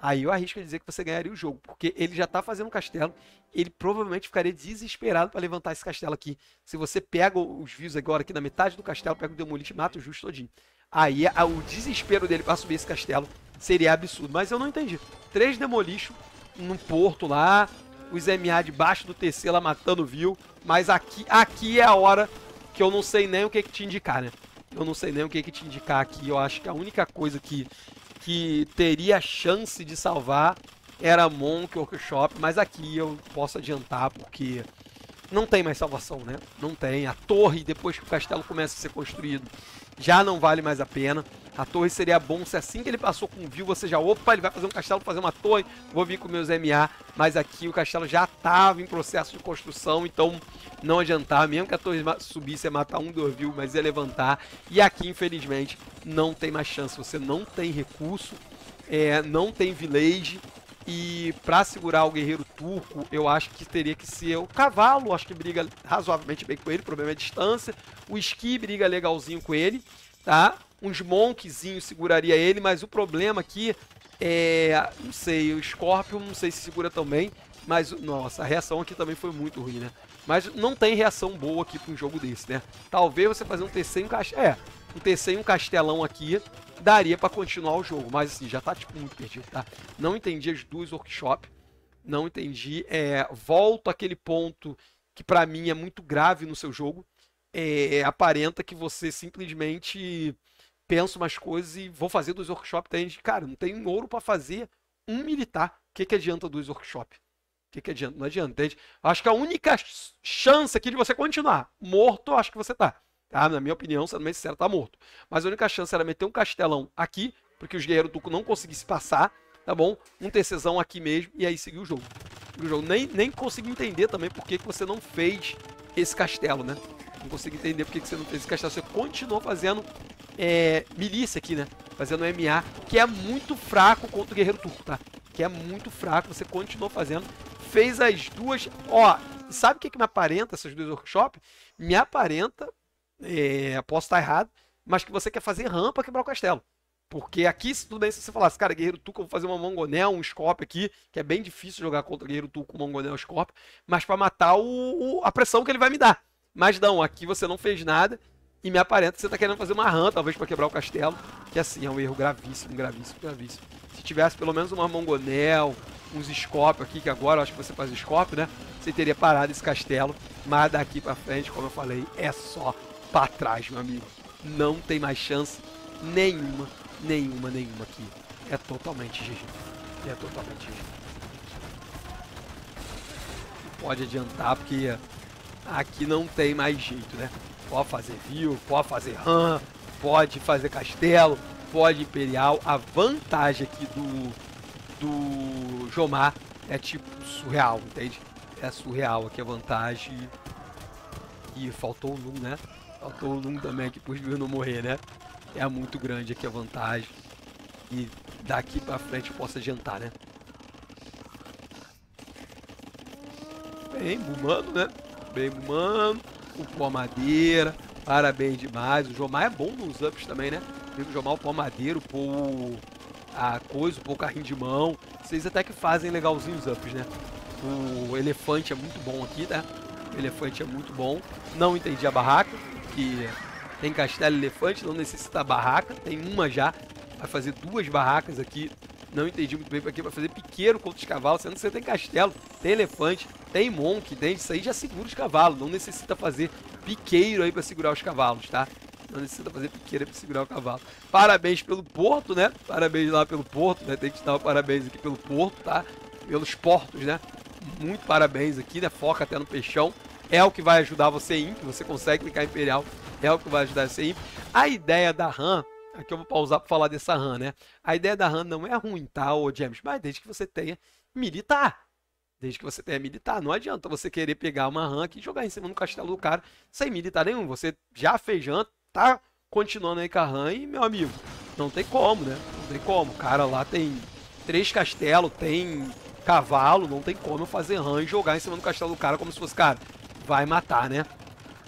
aí eu arrisco a dizer que você ganharia o jogo, porque ele já está fazendo um castelo, ele provavelmente ficaria desesperado para levantar esse castelo aqui. Se você pega os views agora aqui na metade do castelo, pega o Demolite e mata o Justo todinho. Aí é, o desespero dele para subir esse castelo seria absurdo, mas eu não entendi. Três Demolition num porto lá, os MA debaixo do TC lá matando o View, mas aqui, aqui é a hora que eu não sei nem o que, que te indicar, né? Eu não sei nem o que, que te indicar aqui, eu acho que a única coisa que que teria chance de salvar era Monk Workshop, mas aqui eu posso adiantar porque não tem mais salvação, né? Não tem. A torre, depois que o castelo começa a ser construído, já não vale mais a pena. A torre seria bom se assim que ele passou com o Vil, você já, opa, ele vai fazer um castelo, fazer uma torre, vou vir com meus MA. Mas aqui o castelo já estava em processo de construção, então não adiantava. Mesmo que a torre subisse, ia matar um dois viu mas ia levantar. E aqui, infelizmente, não tem mais chance. Você não tem recurso, é, não tem village. E para segurar o guerreiro turco, eu acho que teria que ser o cavalo, acho que briga razoavelmente bem com ele, o problema é a distância. O esqui briga legalzinho com ele, tá? uns monkzinhos seguraria ele, mas o problema aqui é... Não sei, o Scorpion não sei se segura também, mas... Nossa, a reação aqui também foi muito ruim, né? Mas não tem reação boa aqui para um jogo desse, né? Talvez você fazer um TC e um castelão... É, um TC e um castelão aqui daria para continuar o jogo, mas assim, já tá tipo muito perdido, tá? Não entendi as duas workshops, não entendi. É, volto àquele ponto que para mim é muito grave no seu jogo. É, aparenta que você simplesmente penso umas coisas e vou fazer dos workshops. Tem gente, cara, não tem ouro para fazer um militar. O que, que adianta dos workshops? O que, que adianta? Não adianta, entende? Acho que a única chance aqui de você continuar morto, acho que você tá. tá? Na minha opinião, sendo bem sincero, tá morto. Mas a única chance era meter um castelão aqui, porque os guerreiros tuco não conseguissem passar, tá bom? Um tercezão aqui mesmo, e aí seguir o jogo. O jogo. Nem, nem consegui entender também por que, que você não fez esse castelo, né? Não consegui entender por que, que você não fez esse castelo. Você continuou fazendo é, milícia aqui, né? Fazendo MA, que é muito fraco contra o guerreiro turco, tá? Que é muito fraco, você continuou fazendo. Fez as duas... Ó, sabe o que, que me aparenta essas duas workshops? Me aparenta, é, posso estar errado, mas que você quer fazer rampa quebrar o castelo. Porque aqui, tudo bem, se você falasse, cara, Guerreiro Turco, eu vou fazer uma Mongonel, um Scorpio aqui, que é bem difícil jogar contra o Guerreiro com Mongonel, Scorpio, mas para matar o, o, a pressão que ele vai me dar. Mas não, aqui você não fez nada e me aparenta que você está querendo fazer uma RAM, talvez, para quebrar o castelo. Que assim, é um erro gravíssimo, gravíssimo, gravíssimo. Se tivesse pelo menos uma Mongonel, uns Scorpio aqui, que agora eu acho que você faz Scorpio, né? Você teria parado esse castelo. Mas daqui para frente, como eu falei, é só para trás, meu amigo. Não tem mais chance nenhuma, nenhuma, nenhuma aqui. É totalmente GG. É totalmente GG. Pode adiantar, porque aqui não tem mais jeito, né? pode fazer viu pode fazer ram, pode fazer castelo, pode imperial. A vantagem aqui do, do Jomar é tipo surreal, entende? É surreal aqui a vantagem. E faltou o Lum, né? Faltou o Lum também aqui pros dois não morrer, né? É muito grande aqui a vantagem. E daqui pra frente possa jantar adiantar, né? Bem, bumando, né? Bem, bumando com pó madeira. Parabéns demais. O Jomar é bom nos ups também, né? Teve o Jomar o pó madeira, o pô a coisa, o carrinho de mão. Vocês até que fazem legalzinho os ups, né? O elefante é muito bom aqui, né? O elefante é muito bom. Não entendi a barraca, que tem castelo elefante, não necessita barraca. Tem uma já. Vai fazer duas barracas aqui não entendi muito bem para que vai fazer piqueiro contra os cavalos, sendo que você tem castelo, tem elefante, tem monk, tem isso aí já segura os cavalos, não necessita fazer piqueiro aí para segurar os cavalos, tá? Não necessita fazer piqueiro para segurar o cavalo. Parabéns pelo Porto, né? Parabéns lá pelo Porto, né? Tem que te dar um parabéns aqui pelo Porto, tá? Pelos portos, né? Muito parabéns aqui, né? Foca até no peixão. É o que vai ajudar você, Imp. Você consegue clicar Imperial. É o que vai ajudar você, Imp. A ideia da RAM Aqui eu vou pausar para falar dessa RAM, né? A ideia da RAM não é ruim, tá, ô James? Mas desde que você tenha militar. Desde que você tenha militar. Não adianta você querer pegar uma RAM aqui e jogar em cima do castelo do cara sem militar nenhum. Você já fez RAM, tá continuando aí com a RAM e, meu amigo, não tem como, né? Não tem como. O cara lá tem três castelos, tem cavalo, não tem como eu fazer RAM e jogar em cima do castelo do cara como se fosse, cara, vai matar, né?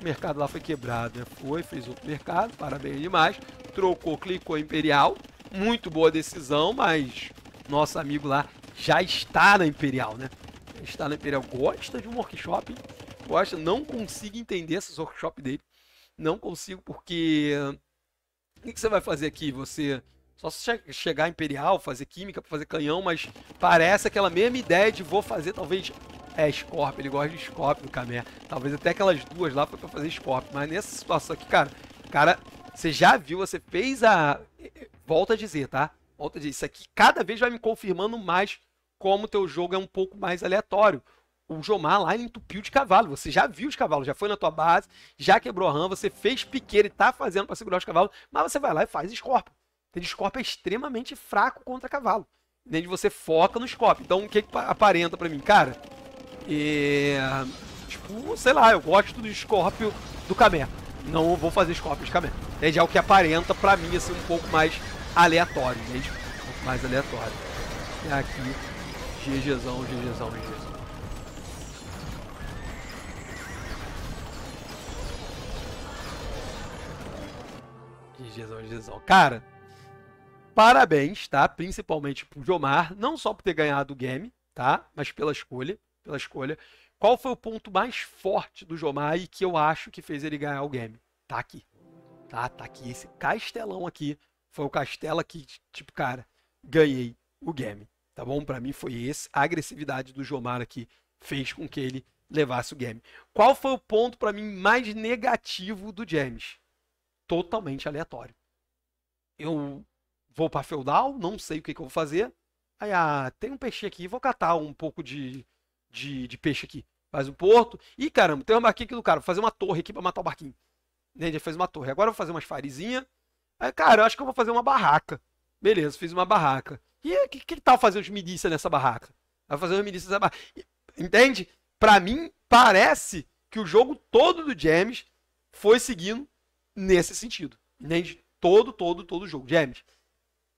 O mercado lá foi quebrado, né? Foi, fez outro mercado, parabéns demais trocou, clicou Imperial. Muito boa decisão, mas nosso amigo lá já está na Imperial, né? Está na Imperial. Gosta de um workshop, gosta. Não consigo entender esses workshop dele. Não consigo, porque. O que você vai fazer aqui? Você. Só se chegar Imperial, fazer química, fazer canhão, mas parece aquela mesma ideia de vou fazer talvez é Scorpio, ele gosta de Scorpio no Camé. Talvez até aquelas duas lá foi pra fazer Scorpio. Mas nessa situação aqui, cara, cara você já viu, você fez a. Volta a dizer, tá? Volta a dizer. Isso aqui cada vez vai me confirmando mais como o teu jogo é um pouco mais aleatório. O Jomar lá ele entupiu de cavalo. Você já viu os cavalos, já foi na tua base, já quebrou a RAM, você fez piqueira e tá fazendo para segurar os cavalos, mas você vai lá e faz Scorpion. Tem Scorpion é extremamente fraco contra cavalo. de Você foca no escorpio. Então o que, que aparenta para mim? Cara, é... Tipo, sei lá, eu gosto do escorpio do Khmer não vou fazer escopo de Kamen. É já o que aparenta para mim ser um pouco mais aleatório mesmo. Né? Um pouco mais aleatório. E aqui, GGzão, GGzão, GGzão. GGzão, GGzão. Cara, parabéns, tá? Principalmente pro Jomar, não só por ter ganhado o game, tá? Mas pela escolha, pela escolha. Qual foi o ponto mais forte do e que eu acho que fez ele ganhar o game? Tá aqui. Tá, tá aqui. Esse castelão aqui foi o castelo que, tipo, cara, ganhei o game. Tá bom? Para mim foi esse. A agressividade do Jomar aqui fez com que ele levasse o game. Qual foi o ponto para mim mais negativo do James? Totalmente aleatório. Eu vou para feudal, não sei o que, que eu vou fazer. Aí, ah, tem um peixe aqui, vou catar um pouco de, de, de peixe aqui. Faz um porto. Ih, caramba, tem um barquinho aqui do cara. Vou fazer uma torre aqui para matar o barquinho. Né? Já fez uma torre. Agora eu vou fazer umas farizinhas. Aí, cara, eu acho que eu vou fazer uma barraca. Beleza, fiz uma barraca. E que, que tal fazer os milícias nessa barraca? Vai fazer os milícias nessa barraca. Entende? Para mim, parece que o jogo todo do James foi seguindo nesse sentido. Entende? Todo, todo, todo o jogo. James,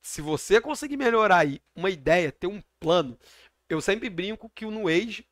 se você conseguir melhorar aí uma ideia, ter um plano, eu sempre brinco que no Age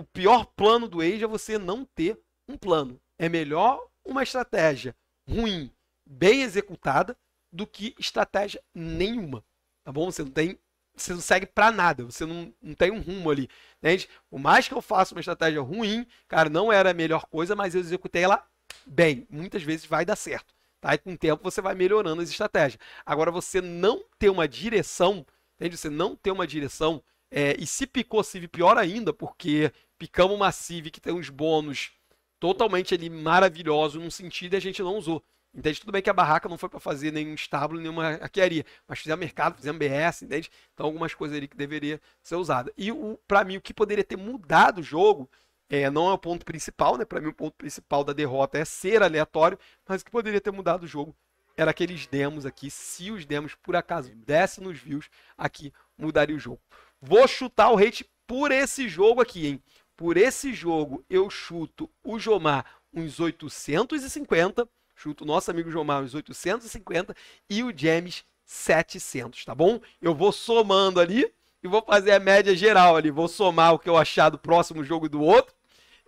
o pior plano do Age é você não ter um plano. É melhor uma estratégia ruim, bem executada, do que estratégia nenhuma. Tá bom? Você não tem. Você não segue para nada, você não, não tem um rumo ali. Entende? O mais que eu faço uma estratégia ruim, cara, não era a melhor coisa, mas eu executei ela bem. Muitas vezes vai dar certo. Tá? E com o tempo você vai melhorando as estratégias. Agora, você não ter uma direção, entende? Você não ter uma direção, é, e se picou, se pior ainda, porque picamos uma Civ que tem uns bônus totalmente ali maravilhoso num sentido e a gente não usou. Entende? Tudo bem que a barraca não foi para fazer nenhum estábulo, nenhuma arquearia, mas fizemos mercado, fizemos BS, entende? Então algumas coisas ali que deveria ser usada. E o para mim o que poderia ter mudado o jogo é, não é o ponto principal, né? Para mim o ponto principal da derrota é ser aleatório, mas o que poderia ter mudado o jogo era aqueles demos aqui, se os demos por acaso dessem nos views aqui, mudaria o jogo. Vou chutar o hate por esse jogo aqui, hein? Por esse jogo, eu chuto o Jomar uns 850, chuto o nosso amigo Jomar uns 850 e o James 700, tá bom? Eu vou somando ali e vou fazer a média geral ali, vou somar o que eu achar do próximo jogo e do outro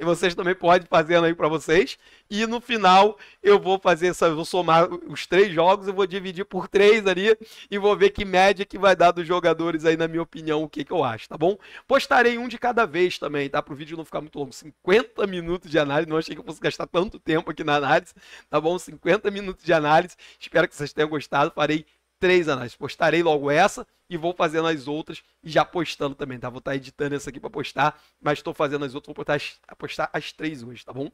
e vocês também podem fazendo aí para vocês. E no final eu vou fazer essa, eu vou somar os três jogos, eu vou dividir por três ali e vou ver que média que vai dar dos jogadores aí, na minha opinião, o que, que eu acho, tá bom? Postarei um de cada vez também, tá? Para o vídeo não ficar muito longo. 50 minutos de análise, não achei que eu fosse gastar tanto tempo aqui na análise, tá bom? 50 minutos de análise. Espero que vocês tenham gostado. Farei três análises. Postarei logo essa e vou fazendo as outras e já postando também, tá? Vou estar tá editando essa aqui para postar, mas estou fazendo as outras, vou postar as, postar as três hoje, tá bom?